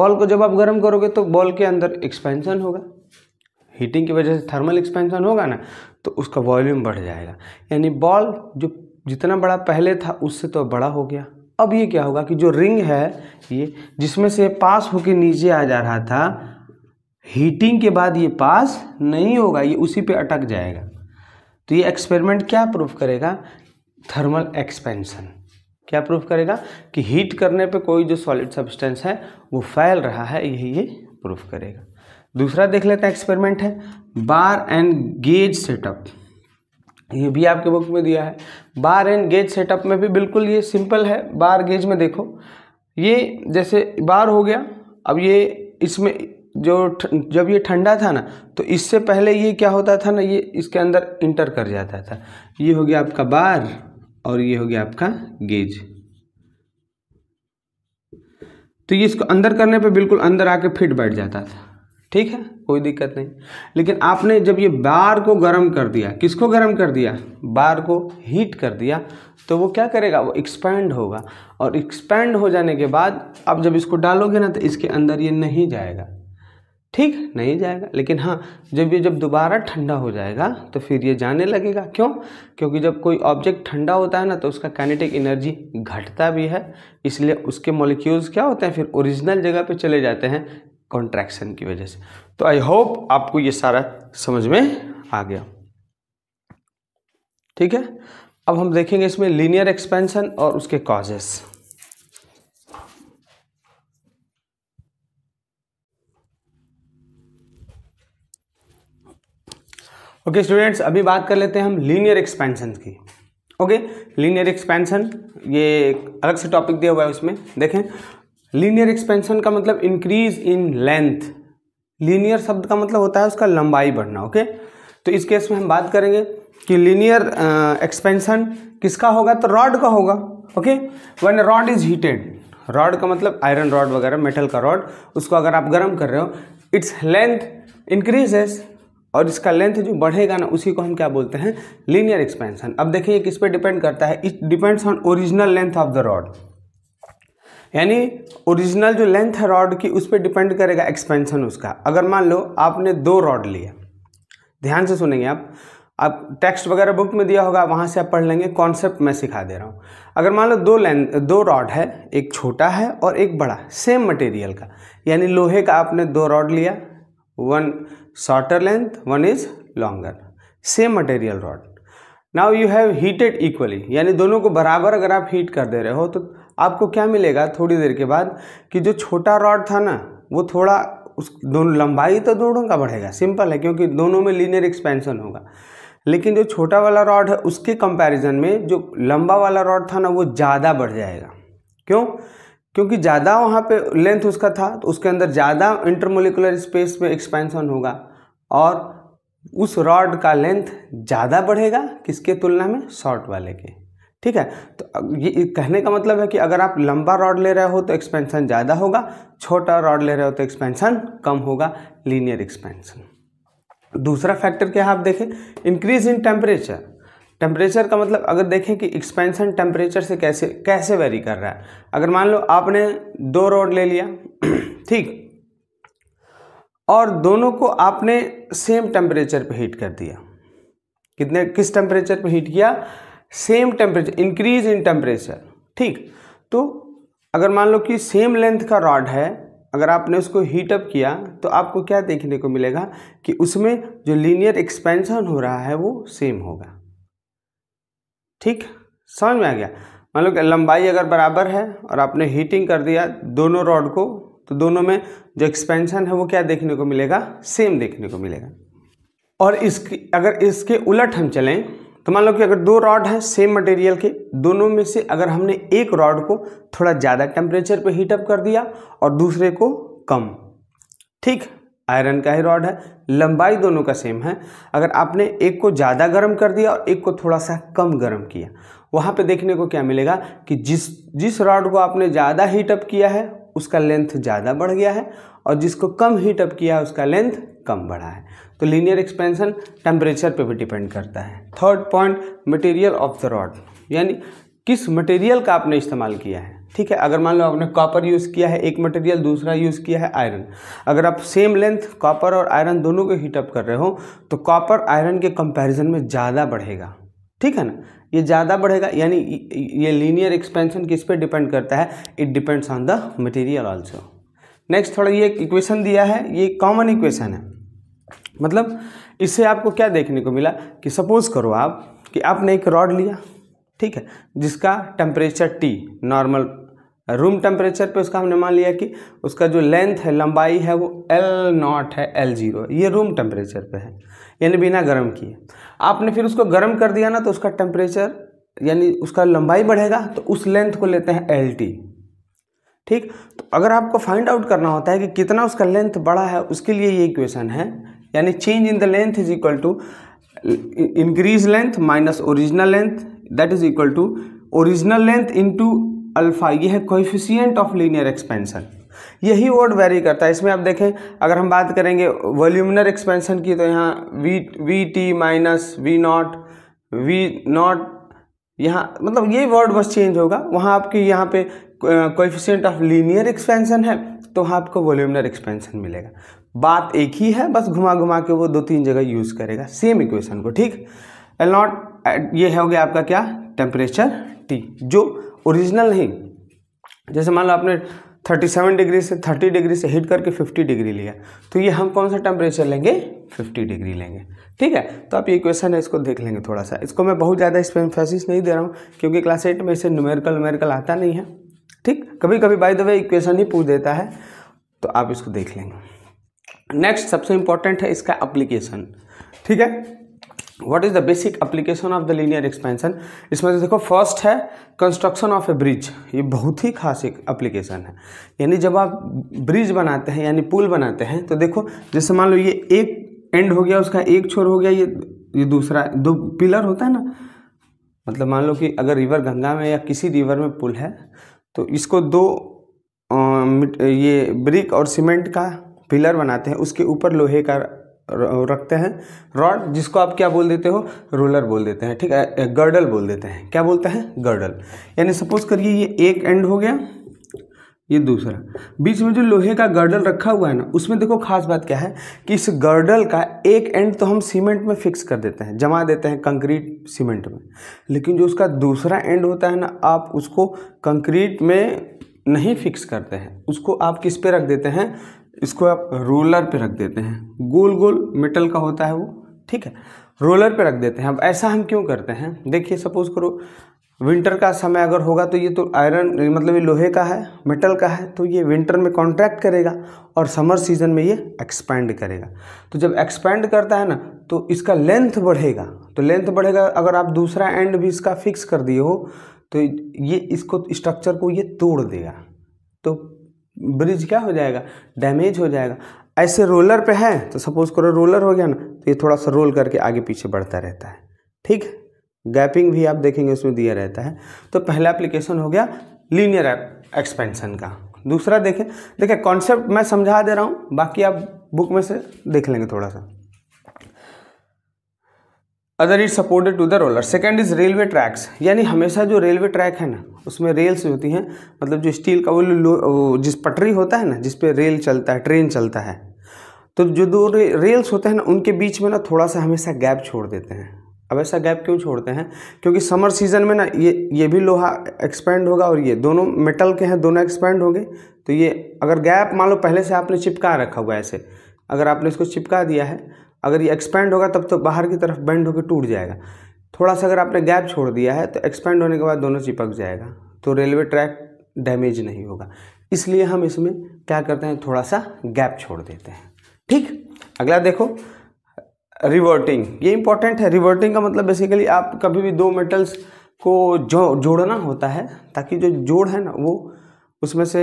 A: बॉल को जब आप गर्म करोगे तो बॉल के अंदर एक्सपेंशन होगा हीटिंग की वजह से थर्मल एक्सपेंशन होगा ना तो उसका वॉल्यूम बढ़ जाएगा यानी बॉल जो जितना बड़ा पहले था उससे तो बड़ा हो गया अब ये क्या होगा कि जो रिंग है ये जिसमें से पास होकर नीचे आ जा रहा था हीटिंग के बाद ये पास नहीं होगा ये उसी पे अटक जाएगा तो ये एक्सपेरिमेंट क्या प्रूफ करेगा थर्मल एक्सपेंशन क्या प्रूफ करेगा कि हीट करने पे कोई जो सॉलिड सब्सटेंस है वो फैल रहा है यही ये प्रूफ करेगा दूसरा देख लेते हैं एक्सपेरिमेंट है बार एंड गेज सेटअप ये भी आपके बुक में दिया है बार एंड गेज सेटअप में भी बिल्कुल ये सिंपल है बार गेज में देखो ये जैसे बार हो गया अब ये इसमें जो जब ये ठंडा था ना तो इससे पहले ये क्या होता था ना ये इसके अंदर इंटर कर जाता था ये हो गया आपका बार और ये हो गया आपका गेज तो ये इसको अंदर करने पे बिल्कुल अंदर आके फिट बैठ जाता था ठीक है कोई दिक्कत नहीं लेकिन आपने जब ये बार को गर्म कर दिया किसको गर्म कर दिया बार को हीट कर दिया तो वो क्या करेगा वो एक्सपैंड होगा और एक्सपैंड हो जाने के बाद आप जब इसको डालोगे ना तो इसके अंदर ये नहीं जाएगा ठीक नहीं जाएगा लेकिन हाँ जब ये जब दोबारा ठंडा हो जाएगा तो फिर ये जाने लगेगा क्यों क्योंकि जब कोई ऑब्जेक्ट ठंडा होता है ना तो उसका कैनेटिक एनर्जी घटता भी है इसलिए उसके मॉलिक्यूल्स क्या होते हैं फिर ओरिजिनल जगह पे चले जाते हैं कॉन्ट्रैक्शन की वजह से तो आई होप आपको ये सारा समझ में आ गया ठीक है अब हम देखेंगे इसमें लीनियर एक्सपेंशन और उसके कॉजेस ओके स्टूडेंट्स अभी बात कर लेते हैं हम लीनियर एक्सपेंशन की ओके लीनियर एक्सपेंशन ये एक अलग से टॉपिक दिया हुआ है उसमें देखें लीनियर एक्सपेंशन का मतलब इंक्रीज इन लेंथ लीनियर शब्द का मतलब होता है उसका लंबाई बढ़ना ओके तो इस केस में हम बात करेंगे कि लीनियर एक्सपेंशन किसका होगा तो रॉड का होगा okay one rod is heated rod का मतलब आयरन रॉड वगैरह मेटल का रॉड उसको अगर आप गर्म कर रहे हो इट्स लेंथ इंक्रीजेस और इसका लेंथ जो बढ़ेगा ना उसी को हम क्या बोलते हैं लीनियर एक्सपेंशन अब देखिए किस पे डिपेंड करता है it depends on original length of the rod यानी ओरिजिनल जो लेंथ है रॉड की उस पर डिपेंड करेगा एक्सपेंशन उसका अगर मान लो आपने दो रॉड लिया ध्यान से सुनेंगे आप आप टेक्स्ट वगैरह बुक में दिया होगा वहाँ से आप पढ़ लेंगे कॉन्सेप्ट मैं सिखा दे रहा हूँ अगर मान लो दो लेंथ दो रॉड है एक छोटा है और एक बड़ा सेम मटेरियल का यानी लोहे का आपने दो रॉड लिया one shorter length one is longer same material rod now you have heated equally यानी दोनों को बराबर अगर आप हीट कर दे रहे हो तो आपको क्या मिलेगा थोड़ी देर के बाद कि जो छोटा रॉड था ना वो थोड़ा उस दोनों लंबाई तो दोनों का बढ़ेगा सिंपल है क्योंकि दोनों में लीनियर एक्सपेंशन होगा लेकिन जो छोटा वाला रॉड है उसके कंपैरिजन में जो लंबा वाला रॉड था ना वो ज़्यादा बढ़ जाएगा क्यों क्योंकि ज़्यादा वहाँ पे लेंथ उसका था तो उसके अंदर ज़्यादा इंटरमोलिकुलर स्पेस में एक्सपेंशन होगा और उस रॉड का लेंथ ज़्यादा बढ़ेगा किसके तुलना में शॉर्ट वाले के ठीक है तो ये कहने का मतलब है कि अगर आप लंबा रॉड ले रहे हो तो एक्सपेंशन ज़्यादा होगा छोटा रॉड ले रहे हो तो एक्सपेंशन कम होगा लीनियर एक्सपेंशन दूसरा फैक्टर क्या है आप देखें इंक्रीज इन टेम्परेचर टेम्परेचर का मतलब अगर देखें कि एक्सपेंशन टेम्परेचर से कैसे कैसे वेरी कर रहा है अगर मान लो आपने दो रॉड ले लिया ठीक और दोनों को आपने सेम टेम्परेचर पर हीट कर दिया कितने किस टेम्परेचर पर हीट किया same temperature increase in temperature ठीक तो अगर मान लो कि सेम लेंथ का रॉड है अगर आपने उसको हीट अप किया तो आपको क्या देखने को मिलेगा कि उसमें जो लीनियर एक्सपेंशन हो रहा है वो सेम होगा ठीक समझ में आ गया मान लो कि लंबाई अगर बराबर है और आपने हीटिंग कर दिया दोनों रॉड को तो दोनों में जो एक्सपेंशन है वो क्या देखने को मिलेगा सेम देखने को मिलेगा और इसकी अगर इसके उलट हम चलें तो मान लो कि अगर दो रॉड हैं सेम मटेरियल के दोनों में से अगर हमने एक रॉड को थोड़ा ज़्यादा टेम्परेचर पर हीटअप कर दिया और दूसरे को कम ठीक आयरन का ही रॉड है लंबाई दोनों का सेम है अगर आपने एक को ज़्यादा गर्म कर दिया और एक को थोड़ा सा कम गर्म किया वहाँ पे देखने को क्या मिलेगा कि जिस जिस रॉड को आपने ज़्यादा हीटअप किया है उसका लेंथ ज़्यादा बढ़ गया है और जिसको कम हीटअप किया है उसका लेंथ कम बढ़ा है तो लीनियर एक्सपेंशन टेम्परेचर पे भी डिपेंड करता है third point material of the rod यानी किस मटेरियल का आपने इस्तेमाल किया है ठीक है अगर मान लो आपने कॉपर यूज़ किया है एक मटेरियल दूसरा यूज़ किया है आयरन अगर आप सेम लेंथ कॉपर और आयरन दोनों को हीटअप कर रहे हो तो कॉपर आयरन के कंपैरिजन में ज़्यादा बढ़ेगा ठीक है ना ये ज़्यादा बढ़ेगा यानी ये लीनियर एक्सपेंशन किस पे डिपेंड करता है it depends on the material also next थोड़ा ये इक्वेशन दिया है ये कॉमन इक्वेशन है मतलब इससे आपको क्या देखने को मिला कि सपोज़ करो आप कि आपने एक रॉड लिया ठीक है जिसका temperature T normal room temperature पे उसका हमने मान लिया कि उसका जो लेंथ है लंबाई है वो एल नॉट है एल जीरो ये रूम टेम्परेचर पे है यानी बिना गर्म किए आपने फिर उसको गर्म कर दिया ना तो उसका टेम्परेचर यानी उसका लंबाई बढ़ेगा तो उस लेंथ को लेते हैं एल टी ठीक तो अगर आपको फाइंड आउट करना होता है कि कितना उसका लेंथ बड़ा है उसके लिए ये इक्वेशन है यानी change in the length is equal to increase length minus original length that is equal to original length to alpha ये है कोफिशियंट ऑफ लीनियर एक्सपेंशन यही वर्ड वेरी करता है इसमें आप देखें अगर हम बात करेंगे वॉल्यूमिनर एक्सपेंशन की तो यहाँ V V T minus V naught V naught यहाँ मतलब ये वर्ड बस चेंज होगा वहाँ आपके यहाँ पे कोफिशियंट ऑफ लीनियर एक्सपेंशन है तो वहाँ आपको वॉल्यूमिनर एक्सपेंशन मिलेगा बात एक ही है बस घुमा घुमा के वो दो तीन जगह यूज़ करेगा सेम इक्वेशन को ठीक एल नॉट uh, ये हो गया आपका क्या टेम्परेचर टी जो ओरिजिनल नहीं जैसे मान लो आपने 37 डिग्री से 30 डिग्री से हीट करके 50 डिग्री लिया तो ये हम कौन सा टेम्परेचर लेंगे 50 डिग्री लेंगे ठीक है तो आप ये क्वेश्चन है इसको देख लेंगे थोड़ा सा इसको मैं बहुत ज़्यादा इस पर नहीं दे रहा हूँ क्योंकि क्लास एट में इसे न्यूमेरिकल न्यूमेरिकल आता नहीं है ठीक कभी कभी बाई द वे इक्वेशन ही पूछ देता है तो आप इसको देख लेंगे नेक्स्ट सबसे इंपॉर्टेंट है इसका एप्लीकेशन ठीक है what is the basic application of the linear expansion इसमें से देखो फर्स्ट है कंस्ट्रक्शन ऑफ ए ब्रिज ये बहुत ही खास एक एप्लीकेशन है यानी जब आप ब्रिज बनाते हैं यानी पुल बनाते हैं तो देखो जैसे मान लो ये एक एंड हो गया उसका एक छोर हो गया ये ये दूसरा दो पिलर होता है ना मतलब मान लो कि अगर रिवर गंगा में या किसी रिवर में पुल है तो इसको दो आ, ये ब्रिक और सीमेंट का पिलर बनाते हैं उसके ऊपर लोहे का रखते हैं रॉड जिसको आप क्या बोल देते हो रोलर बोल देते हैं ठीक है गर्डल बोल देते हैं क्या बोलते हैं गर्डल यानी सपोज करिए ये एक एंड हो गया ये दूसरा बीच में जो लोहे का गर्डल रखा हुआ है ना उसमें देखो खास बात क्या है कि इस गर्डल का एक एंड तो हम सीमेंट में फिक्स कर देते हैं जमा देते हैं कंक्रीट सीमेंट में लेकिन जो उसका दूसरा एंड होता है ना आप उसको कंक्रीट में नहीं फिक्स करते हैं उसको आप किस पे रख देते हैं इसको आप रोलर पे रख देते हैं गोल गोल मेटल का होता है वो ठीक है रोलर पे रख देते हैं अब ऐसा हम क्यों करते हैं देखिए सपोज करो विंटर का समय अगर होगा तो ये तो आयरन मतलब ये लोहे का है मेटल का है तो ये विंटर में कॉन्ट्रैक्ट करेगा और समर सीजन में ये एक्सपैंड करेगा तो जब एक्सपैंड करता है ना तो इसका लेंथ बढ़ेगा तो लेंथ बढ़ेगा अगर आप दूसरा एंड भी इसका फिक्स कर दिए हो तो ये इसको स्ट्रक्चर को ये तोड़ देगा तो ब्रिज क्या हो जाएगा डैमेज हो जाएगा ऐसे रोलर पे है तो सपोज करो रोलर हो गया ना तो ये थोड़ा सा रोल करके आगे पीछे बढ़ता रहता है ठीक गैपिंग भी आप देखेंगे उसमें दिया रहता है तो पहला एप्लीकेशन हो गया लीनियर एक्सपेंशन का दूसरा देखें देखिए कॉन्सेप्ट मैं समझा दे रहा हूँ बाकी आप बुक में से देख लेंगे थोड़ा सा other is supported to the roller second is railway tracks यानी हमेशा जो रेलवे ट्रैक है ना उसमें रेल्स होती हैं मतलब जो स्टील का वो जिस पटरी होता है ना जिस पे रेल चलता है ट्रेन चलता है तो जो दो रे, रेल्स होते हैं ना उनके बीच में ना थोड़ा सा हमेशा गैप छोड़ देते हैं अब ऐसा गैप क्यों छोड़ते हैं क्योंकि समर सीजन में ना ये ये भी लोहा एक्सपेंड होगा और ये दोनों मेटल के हैं दोनों एक्सपेंड होंगे तो ये अगर गैप मान लो पहले से आपने चिपका रखा हुआ ऐसे अगर आपने इसको चिपका दिया है अगर ये एक्सपेंड होगा तब तो बाहर की तरफ बेंड होकर टूट जाएगा थोड़ा सा अगर आपने गैप छोड़ दिया है तो एक्सपेंड होने के बाद दोनों चिपक जाएगा तो रेलवे ट्रैक डैमेज नहीं होगा इसलिए हम इसमें क्या करते हैं थोड़ा सा गैप छोड़ देते हैं ठीक अगला देखो रिवर्टिंग ये इंपॉर्टेंट है रिवर्टिंग का मतलब बेसिकली आप कभी भी दो मेटल्स को जो जोड़ना होता है ताकि जो जोड़ है ना वो उसमें से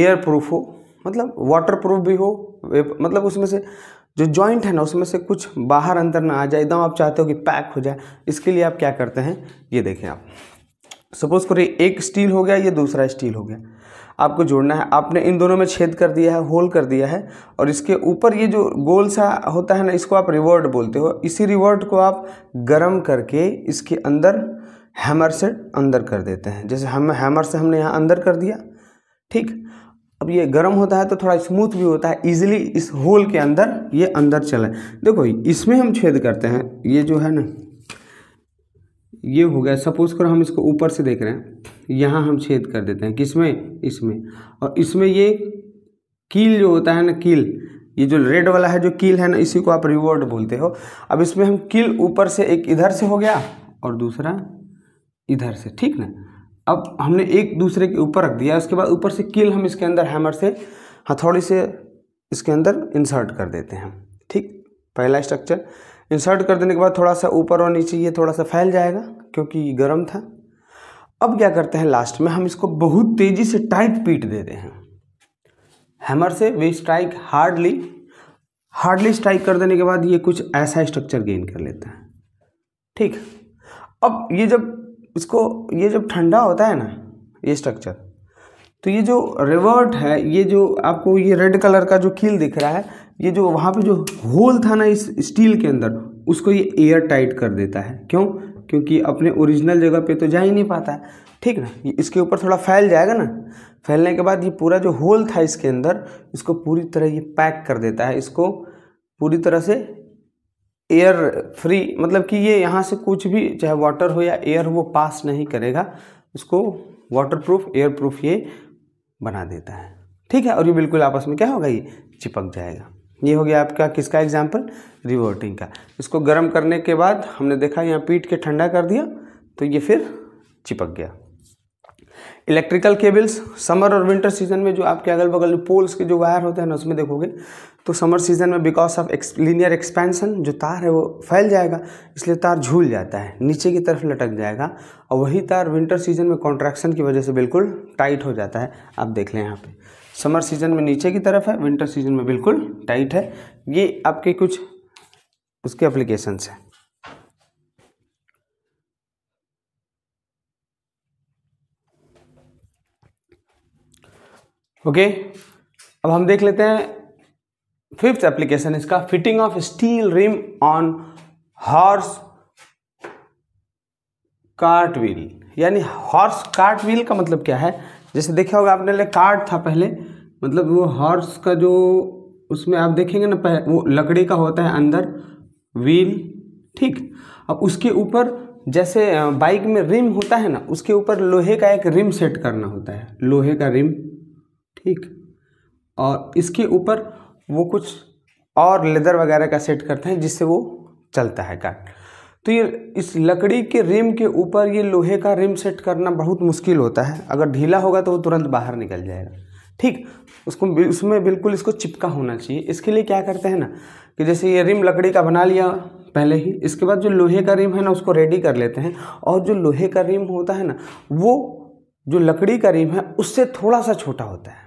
A: एयर प्रूफ हो मतलब वाटर प्रूफ भी हो मतलब उसमें से जो जॉइंट है ना उसमें से कुछ बाहर अंदर ना आ जाए एकदम आप चाहते हो कि पैक हो जाए इसके लिए आप क्या करते हैं ये देखें आप सपोज करिए एक स्टील हो गया ये दूसरा स्टील हो गया आपको जोड़ना है आपने इन दोनों में छेद कर दिया है होल कर दिया है और इसके ऊपर ये जो गोल सा होता है ना इसको आप रिवर्ट बोलते हो इसी रिवर्ट को आप गर्म करके इसके अंदर हैमर से अंदर कर देते हैं जैसे हम हैमर से हमने यहाँ अंदर कर दिया ठीक अब ये गर्म होता है तो थोड़ा स्मूथ भी होता है इजिली इस होल के अंदर ये अंदर चले देखो इसमें हम छेद करते हैं ये जो है ना ये हो गया सपोज करो हम इसको ऊपर से देख रहे हैं यहाँ हम छेद कर देते हैं किसमें इसमें और इसमें ये कील जो होता है ना कील ये जो रेड वाला है जो कील है ना इसी को आप रिवॉर्ड बोलते हो अब इसमें हम कील ऊपर से एक इधर से हो गया और दूसरा इधर से ठीक ना अब हमने एक दूसरे के ऊपर रख दिया उसके बाद ऊपर से कील हम इसके अंदर हैमर से हथौड़ी से इसके अंदर इंसर्ट कर देते हैं ठीक पहला स्ट्रक्चर इंसर्ट कर देने के बाद थोड़ा सा ऊपर और नीचे ये थोड़ा सा फैल जाएगा क्योंकि गर्म था अब क्या करते हैं लास्ट में हम इसको बहुत तेज़ी से टाइट पीट देते हैं हैमर से they strike hardly hardly strike कर देने के बाद ये कुछ ऐसा स्ट्रक्चर गेन कर लेता है ठीक अब ये जब इसको ये जब ठंडा होता है ना ये स्ट्रक्चर तो ये जो रिवर्ट है ये जो आपको ये रेड कलर का जो कील दिख रहा है ये जो वहाँ पे जो होल था ना इस स्टील के अंदर उसको ये एयर टाइट कर देता है क्यों क्योंकि अपने ओरिजिनल जगह पे तो जा ही नहीं पाता है ठीक ना इसके ऊपर थोड़ा फैल जाएगा ना फैलने के बाद ये पूरा जो होल था इसके अंदर इसको पूरी तरह ये पैक कर देता है इसको पूरी तरह से एयर फ्री मतलब कि ये यहाँ से कुछ भी चाहे वाटर हो या एयर वो पास नहीं करेगा इसको वाटर प्रूफ एयर प्रूफ ये बना देता है ठीक है और ये बिल्कुल आपस में क्या होगा ये चिपक जाएगा ये हो गया आपका किसका एग्जाम्पल रिवर्टिंग का इसको गर्म करने के बाद हमने देखा यहाँ पीट के ठंडा कर दिया तो ये फिर चिपक गया इलेक्ट्रिकल केबल्स समर और विंटर सीजन में जो आपके अगल बगल पोल्स के जो वायर होते हैं ना उसमें देखोगे तो समर सीजन में because of ex linear expansion जो तार है वो फैल जाएगा इसलिए तार झूल जाता है नीचे की तरफ लटक जाएगा और वही तार विंटर सीजन में कॉन्ट्रैक्शन की वजह से बिल्कुल टाइट हो जाता है आप देख लें यहाँ पे समर सीजन में नीचे की तरफ है विंटर सीजन में बिल्कुल टाइट है ये आपके कुछ उसके अप्लीकेशंस हैं ओके अब हम देख लेते हैं फिफ्थ एप्लीकेशन इसका fitting of steel rim on horse cart wheel यानी हॉर्स कार्ट व्हील का मतलब क्या है जैसे देखा होगा आपने ले कार्ट था पहले मतलब वो हॉर्स का जो उसमें आप देखेंगे ना पह, वो लकड़ी का होता है अंदर व्हील ठीक अब उसके ऊपर जैसे बाइक में रिम होता है ना उसके ऊपर लोहे का एक रिम सेट करना होता है लोहे का रिम ठीक और इसके ऊपर वो कुछ और लेदर वगैरह का सेट करते हैं जिससे वो चलता है कार तो ये इस लकड़ी के रिम के ऊपर ये लोहे का रिम सेट करना बहुत मुश्किल होता है अगर ढीला होगा तो वो तुरंत बाहर निकल जाएगा ठीक उसको उसमें बिल्कुल इसको चिपका होना चाहिए इसके लिए क्या करते हैं ना कि जैसे ये रिम लकड़ी का बना लिया पहले ही इसके बाद जो लोहे का रिम है ना उसको रेडी कर लेते हैं और जो लोहे का रिम होता है ना वो जो लकड़ी का रिम है उससे थोड़ा सा छोटा होता है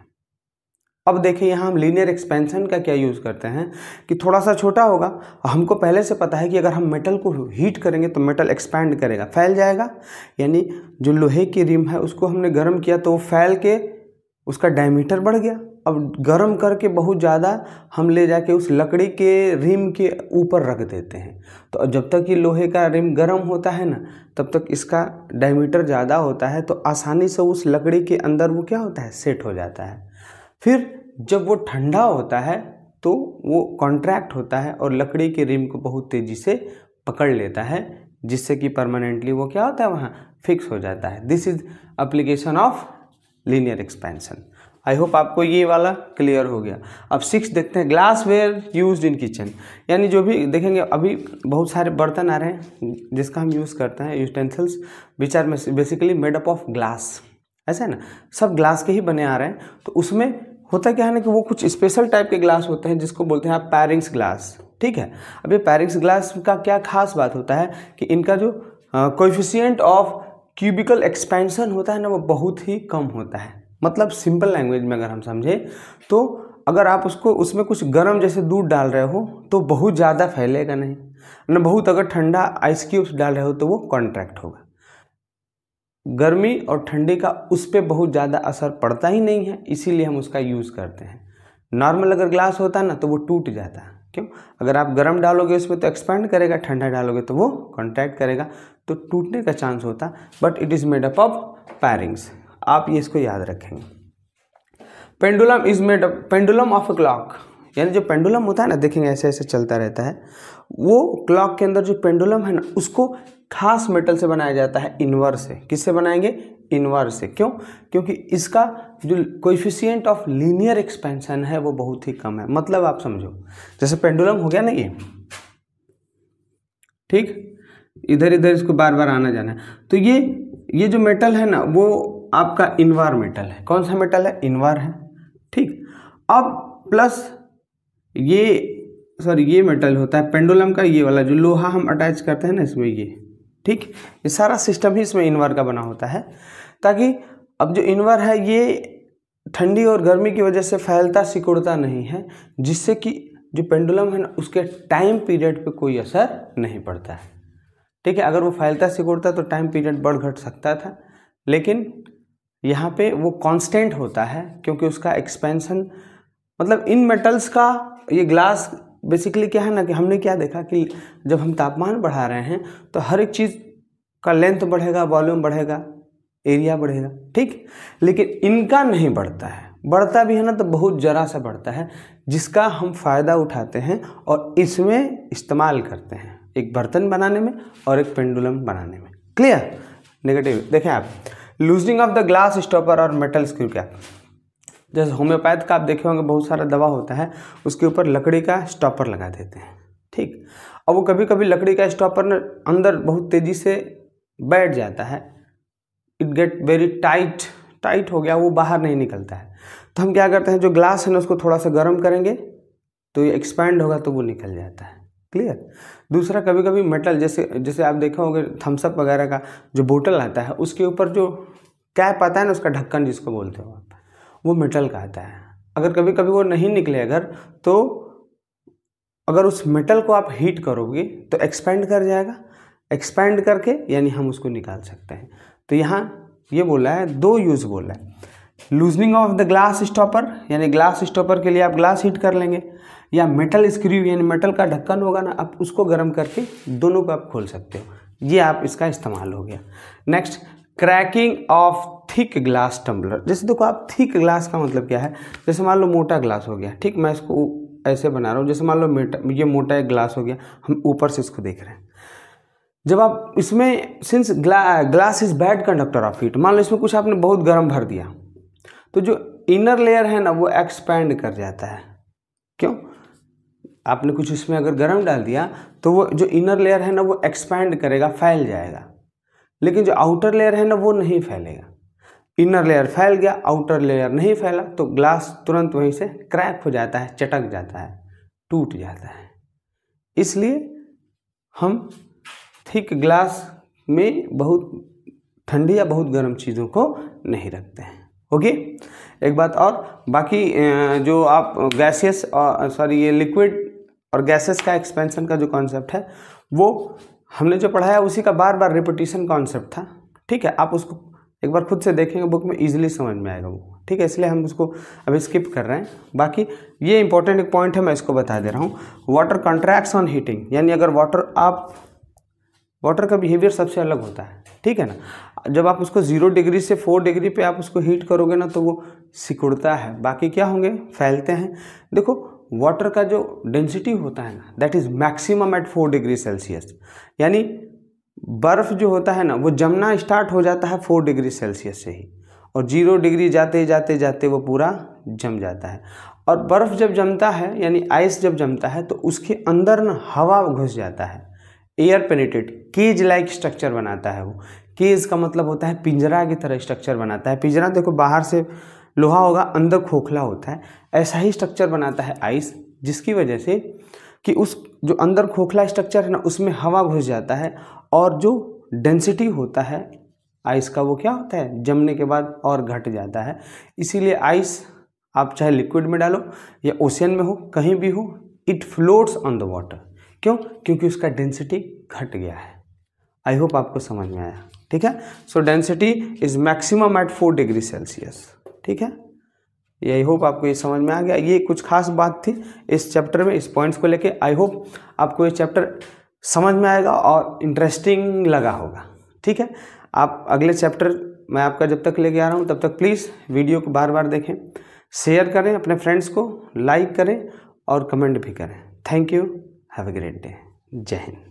A: अब देखिए यहाँ हम लीनियर एक्सपेंशन का क्या यूज़ करते हैं कि थोड़ा सा छोटा होगा हमको पहले से पता है कि अगर हम मेटल को हीट करेंगे तो मेटल एक्सपैंड करेगा फैल जाएगा यानी जो लोहे की रिम है उसको हमने गर्म किया तो वो फैल के उसका डायमीटर बढ़ गया अब गर्म करके बहुत ज़्यादा हम ले जाके उस लकड़ी के रिम के ऊपर रख देते हैं तो जब तक ये लोहे का रिम गर्म होता है ना तब तक इसका डायमीटर ज़्यादा होता है तो आसानी से उस लकड़ी के अंदर वो क्या होता है सेट हो जाता है फिर जब वो ठंडा होता है तो वो कॉन्ट्रैक्ट होता है और लकड़ी के रिम को बहुत तेज़ी से पकड़ लेता है जिससे कि परमानेंटली वो क्या होता है वहाँ फिक्स हो जाता है this is application of linear expansion I hope आपको ये वाला क्लियर हो गया अब सिक्स देखते हैं glass ware use in kitchen यानी जो भी देखेंगे अभी बहुत सारे बर्तन आ रहे हैं जिसका हम यूज़ करते हैं utensils which are basically made up of glass ऐसा है ना सब ग्लास के ही बने आ रहे हैं तो उसमें होता क्या है ना कि वो कुछ स्पेशल टाइप के ग्लास होते हैं जिसको बोलते हैं आप पैरिंग्स ग्लास ठीक है अब ये पैरिंग्स ग्लास का क्या खास बात होता है कि इनका जो कोफिशियंट ऑफ क्यूबिकल एक्सपेंशन होता है ना वो बहुत ही कम होता है मतलब सिंपल लैंग्वेज में अगर हम समझें तो अगर आप उसको उसमें कुछ गर्म जैसे दूध डाल रहे हो तो बहुत ज़्यादा फैलेगा नहीं ना बहुत अगर ठंडा आइस क्यूब्स डाल रहे हो तो वो कॉन्ट्रैक्ट होगा गर्मी और ठंडी का उस पर बहुत ज़्यादा असर पड़ता ही नहीं है इसीलिए हम उसका यूज़ करते हैं नॉर्मल अगर ग्लास होता ना तो वो टूट जाता है क्यों अगर आप गर्म डालोगे उसमें तो एक्सपेंड करेगा ठंडा डालोगे तो वो कॉन्टैक्ट करेगा तो टूटने का चांस होता but it is made up of pairings आप ये इसको याद रखेंगे pendulum is made up pendulum of a clock यानी जो पेंडुलम होता है ना देखेंगे ऐसे ऐसे चलता रहता है वो क्लॉक के अंदर जो पेंडुलम है ना उसको खास मेटल से बनाया जाता है इनवर से किससे बनाएंगे इनवर से क्यों क्योंकि इसका जो कोइफिशियंट ऑफ लीनियर एक्सपेंशन है वो बहुत ही कम है मतलब आप समझो जैसे पेंडुलम हो गया ना ये ठीक इधर इधर इसको बार बार आना जाना है तो ये ये जो मेटल है ना वो आपका इनवार मेटल है कौन सा मेटल है इनवार है ठीक अब प्लस ये सॉरी ये मेटल होता है पेंडुलम का ये वाला जो लोहा हम अटैच करते हैं ना इसमें ये ठीक ये सारा सिस्टम ही इसमें इन्वर का बना होता है ताकि अब जो इन्वर है ये ठंडी और गर्मी की वजह से फैलता सिकुड़ता नहीं है जिससे कि जो पेंडुलम है ना उसके टाइम पीरियड पे कोई असर नहीं पड़ता है ठीक है अगर वो फैलता सिकुड़ता तो टाइम पीरियड बढ़ घट सकता था लेकिन यहाँ पे वो कांस्टेंट होता है क्योंकि उसका एक्सपेंशन मतलब इन मेटल्स का ये ग्लास बेसिकली क्या है ना कि हमने क्या देखा कि जब हम तापमान बढ़ा रहे हैं तो हर एक चीज़ का लेंथ बढ़ेगा वॉल्यूम बढ़ेगा एरिया बढ़ेगा ठीक लेकिन इनका नहीं बढ़ता है बढ़ता भी है ना तो बहुत ज़रा सा बढ़ता है जिसका हम फ़ायदा उठाते हैं और इसमें इस्तेमाल करते हैं एक बर्तन बनाने में और एक पेंडुलम बनाने में क्लियर नेगेटिव देखें आप loosing of the glass stopper और मेटल स्क्रू क्या जैसे होम्योपैथ का आप देखे होंगे बहुत सारा दवा होता है उसके ऊपर लकड़ी का स्टॉपर लगा देते हैं ठीक अब वो कभी कभी लकड़ी का स्टॉपर अंदर बहुत तेज़ी से बैठ जाता है it get very tight tight हो गया वो बाहर नहीं निकलता है तो हम क्या करते हैं जो ग्लास है ना उसको थोड़ा सा गर्म करेंगे तो ये एक्सपैंड होगा तो वो निकल जाता है क्लियर दूसरा कभी कभी मेटल जैसे जैसे आप देखे होंगे थम्सअप वगैरह का जो बोतल आता है उसके ऊपर जो कैप आता है ना उसका ढक्कन जिसको बोलते हो वो मेटल कहता है अगर कभी कभी वो नहीं निकले अगर तो अगर उस मेटल को आप हीट करोगे तो एक्सपेंड कर जाएगा एक्सपेंड करके यानी हम उसको निकाल सकते हैं तो यहाँ ये बोला है दो यूज़ बोला है loosening of the glass stopper यानी ग्लास स्टॉपर के लिए आप ग्लास हीट कर लेंगे या मेटल स्क्रू यानी मेटल का ढक्कन होगा ना आप उसको गर्म करके दोनों को आप खोल सकते हो ये आप इसका इस्तेमाल हो गया next cracking of thick glass tumbler जैसे देखो आप थिक ग्लास का मतलब क्या है जैसे मान लो मोटा ग्लास हो गया ठीक मैं इसको ऐसे बना रहा हूँ जैसे मान लो मेटा ये मोटा एक ग्लास हो गया हम ऊपर से इसको देख रहे हैं जब आप इसमें since glass is bad conductor of heat मान लो इसमें कुछ आपने बहुत गर्म भर दिया तो जो इनर लेयर है ना वो एक्सपैंड कर जाता है क्यों आपने कुछ इसमें अगर गर्म डाल दिया तो वो जो इनर लेयर है ना वो एक्सपैंड करेगा फैल जाएगा लेकिन जो आउटर लेयर है ना वो नहीं फैलेगा इनर लेयर फैल गया आउटर लेयर नहीं फैला तो ग्लास तुरंत वहीं से क्रैक हो जाता है चटक जाता है टूट जाता है इसलिए हम थिक ग्लास में बहुत ठंडी या बहुत गर्म चीज़ों को नहीं रखते हैं ओके एक बात और बाकी जो आप गैसेस सॉरी ये लिक्विड और गैसेस का एक्सपेंशन का जो कॉन्सेप्ट है वो हमने जो पढ़ाया उसी का बार बार रिपीटिशन कॉन्सेप्ट था ठीक है आप उसको एक बार खुद से देखेंगे बुक में ईजिली समझ में आएगा वो ठीक है इसलिए हम उसको अभी स्किप कर रहे हैं बाकी ये इंपॉर्टेंट एक पॉइंट है मैं इसको बता दे रहा हूँ वाटर कॉन्ट्रैक्ट्स ऑन हीटिंग यानी अगर वाटर आप वाटर का बिहेवियर सबसे अलग होता है ठीक है ना जब आप उसको जीरो डिग्री से फोर डिग्री पे आप उसको हीट करोगे ना तो वो सिकुड़ता है बाकी क्या होंगे फैलते हैं देखो वाटर का जो डेंसिटी होता है ना that is maximum at four degree Celsius यानी बर्फ़ जो होता है ना वो जमना स्टार्ट हो जाता है फोर डिग्री सेल्सियस से ही और जीरो डिग्री जाते जाते जाते वो पूरा जम जाता है और बर्फ़ जब जमता है यानी आइस जब जमता है तो उसके अंदर ना हवा घुस जाता है air penetrated cage like structure बनाता है वो केज का मतलब होता है पिंजरा की तरह स्ट्रक्चर बनाता है पिंजरा देखो बाहर से लोहा होगा अंदर खोखला होता है ऐसा ही स्ट्रक्चर बनाता है आइस जिसकी वजह से कि उस जो अंदर खोखला स्ट्रक्चर है ना उसमें हवा घुस जाता है और जो डेंसिटी होता है आइस का वो क्या होता है जमने के बाद और घट जाता है इसीलिए आइस आप चाहे लिक्विड में डालो या ओशियन में हो कहीं भी हो it floats on the water क्यों क्योंकि उसका डेंसिटी घट गया है आई होप आपको समझ में आया ठीक है so density is maximum at four degree Celsius ठीक है आई होप आपको ये समझ में आ गया ये कुछ खास बात थी इस चैप्टर में इस पॉइंट्स को लेके आई होप आपको ये चैप्टर समझ में आएगा और इंटरेस्टिंग लगा होगा ठीक है आप अगले चैप्टर मैं आपका जब तक लेके आ रहा हूँ तब तक प्लीज़ वीडियो को बार बार देखें शेयर करें अपने फ्रेंड्स को लाइक करें और कमेंट भी करें thank you have a great day जय हिंद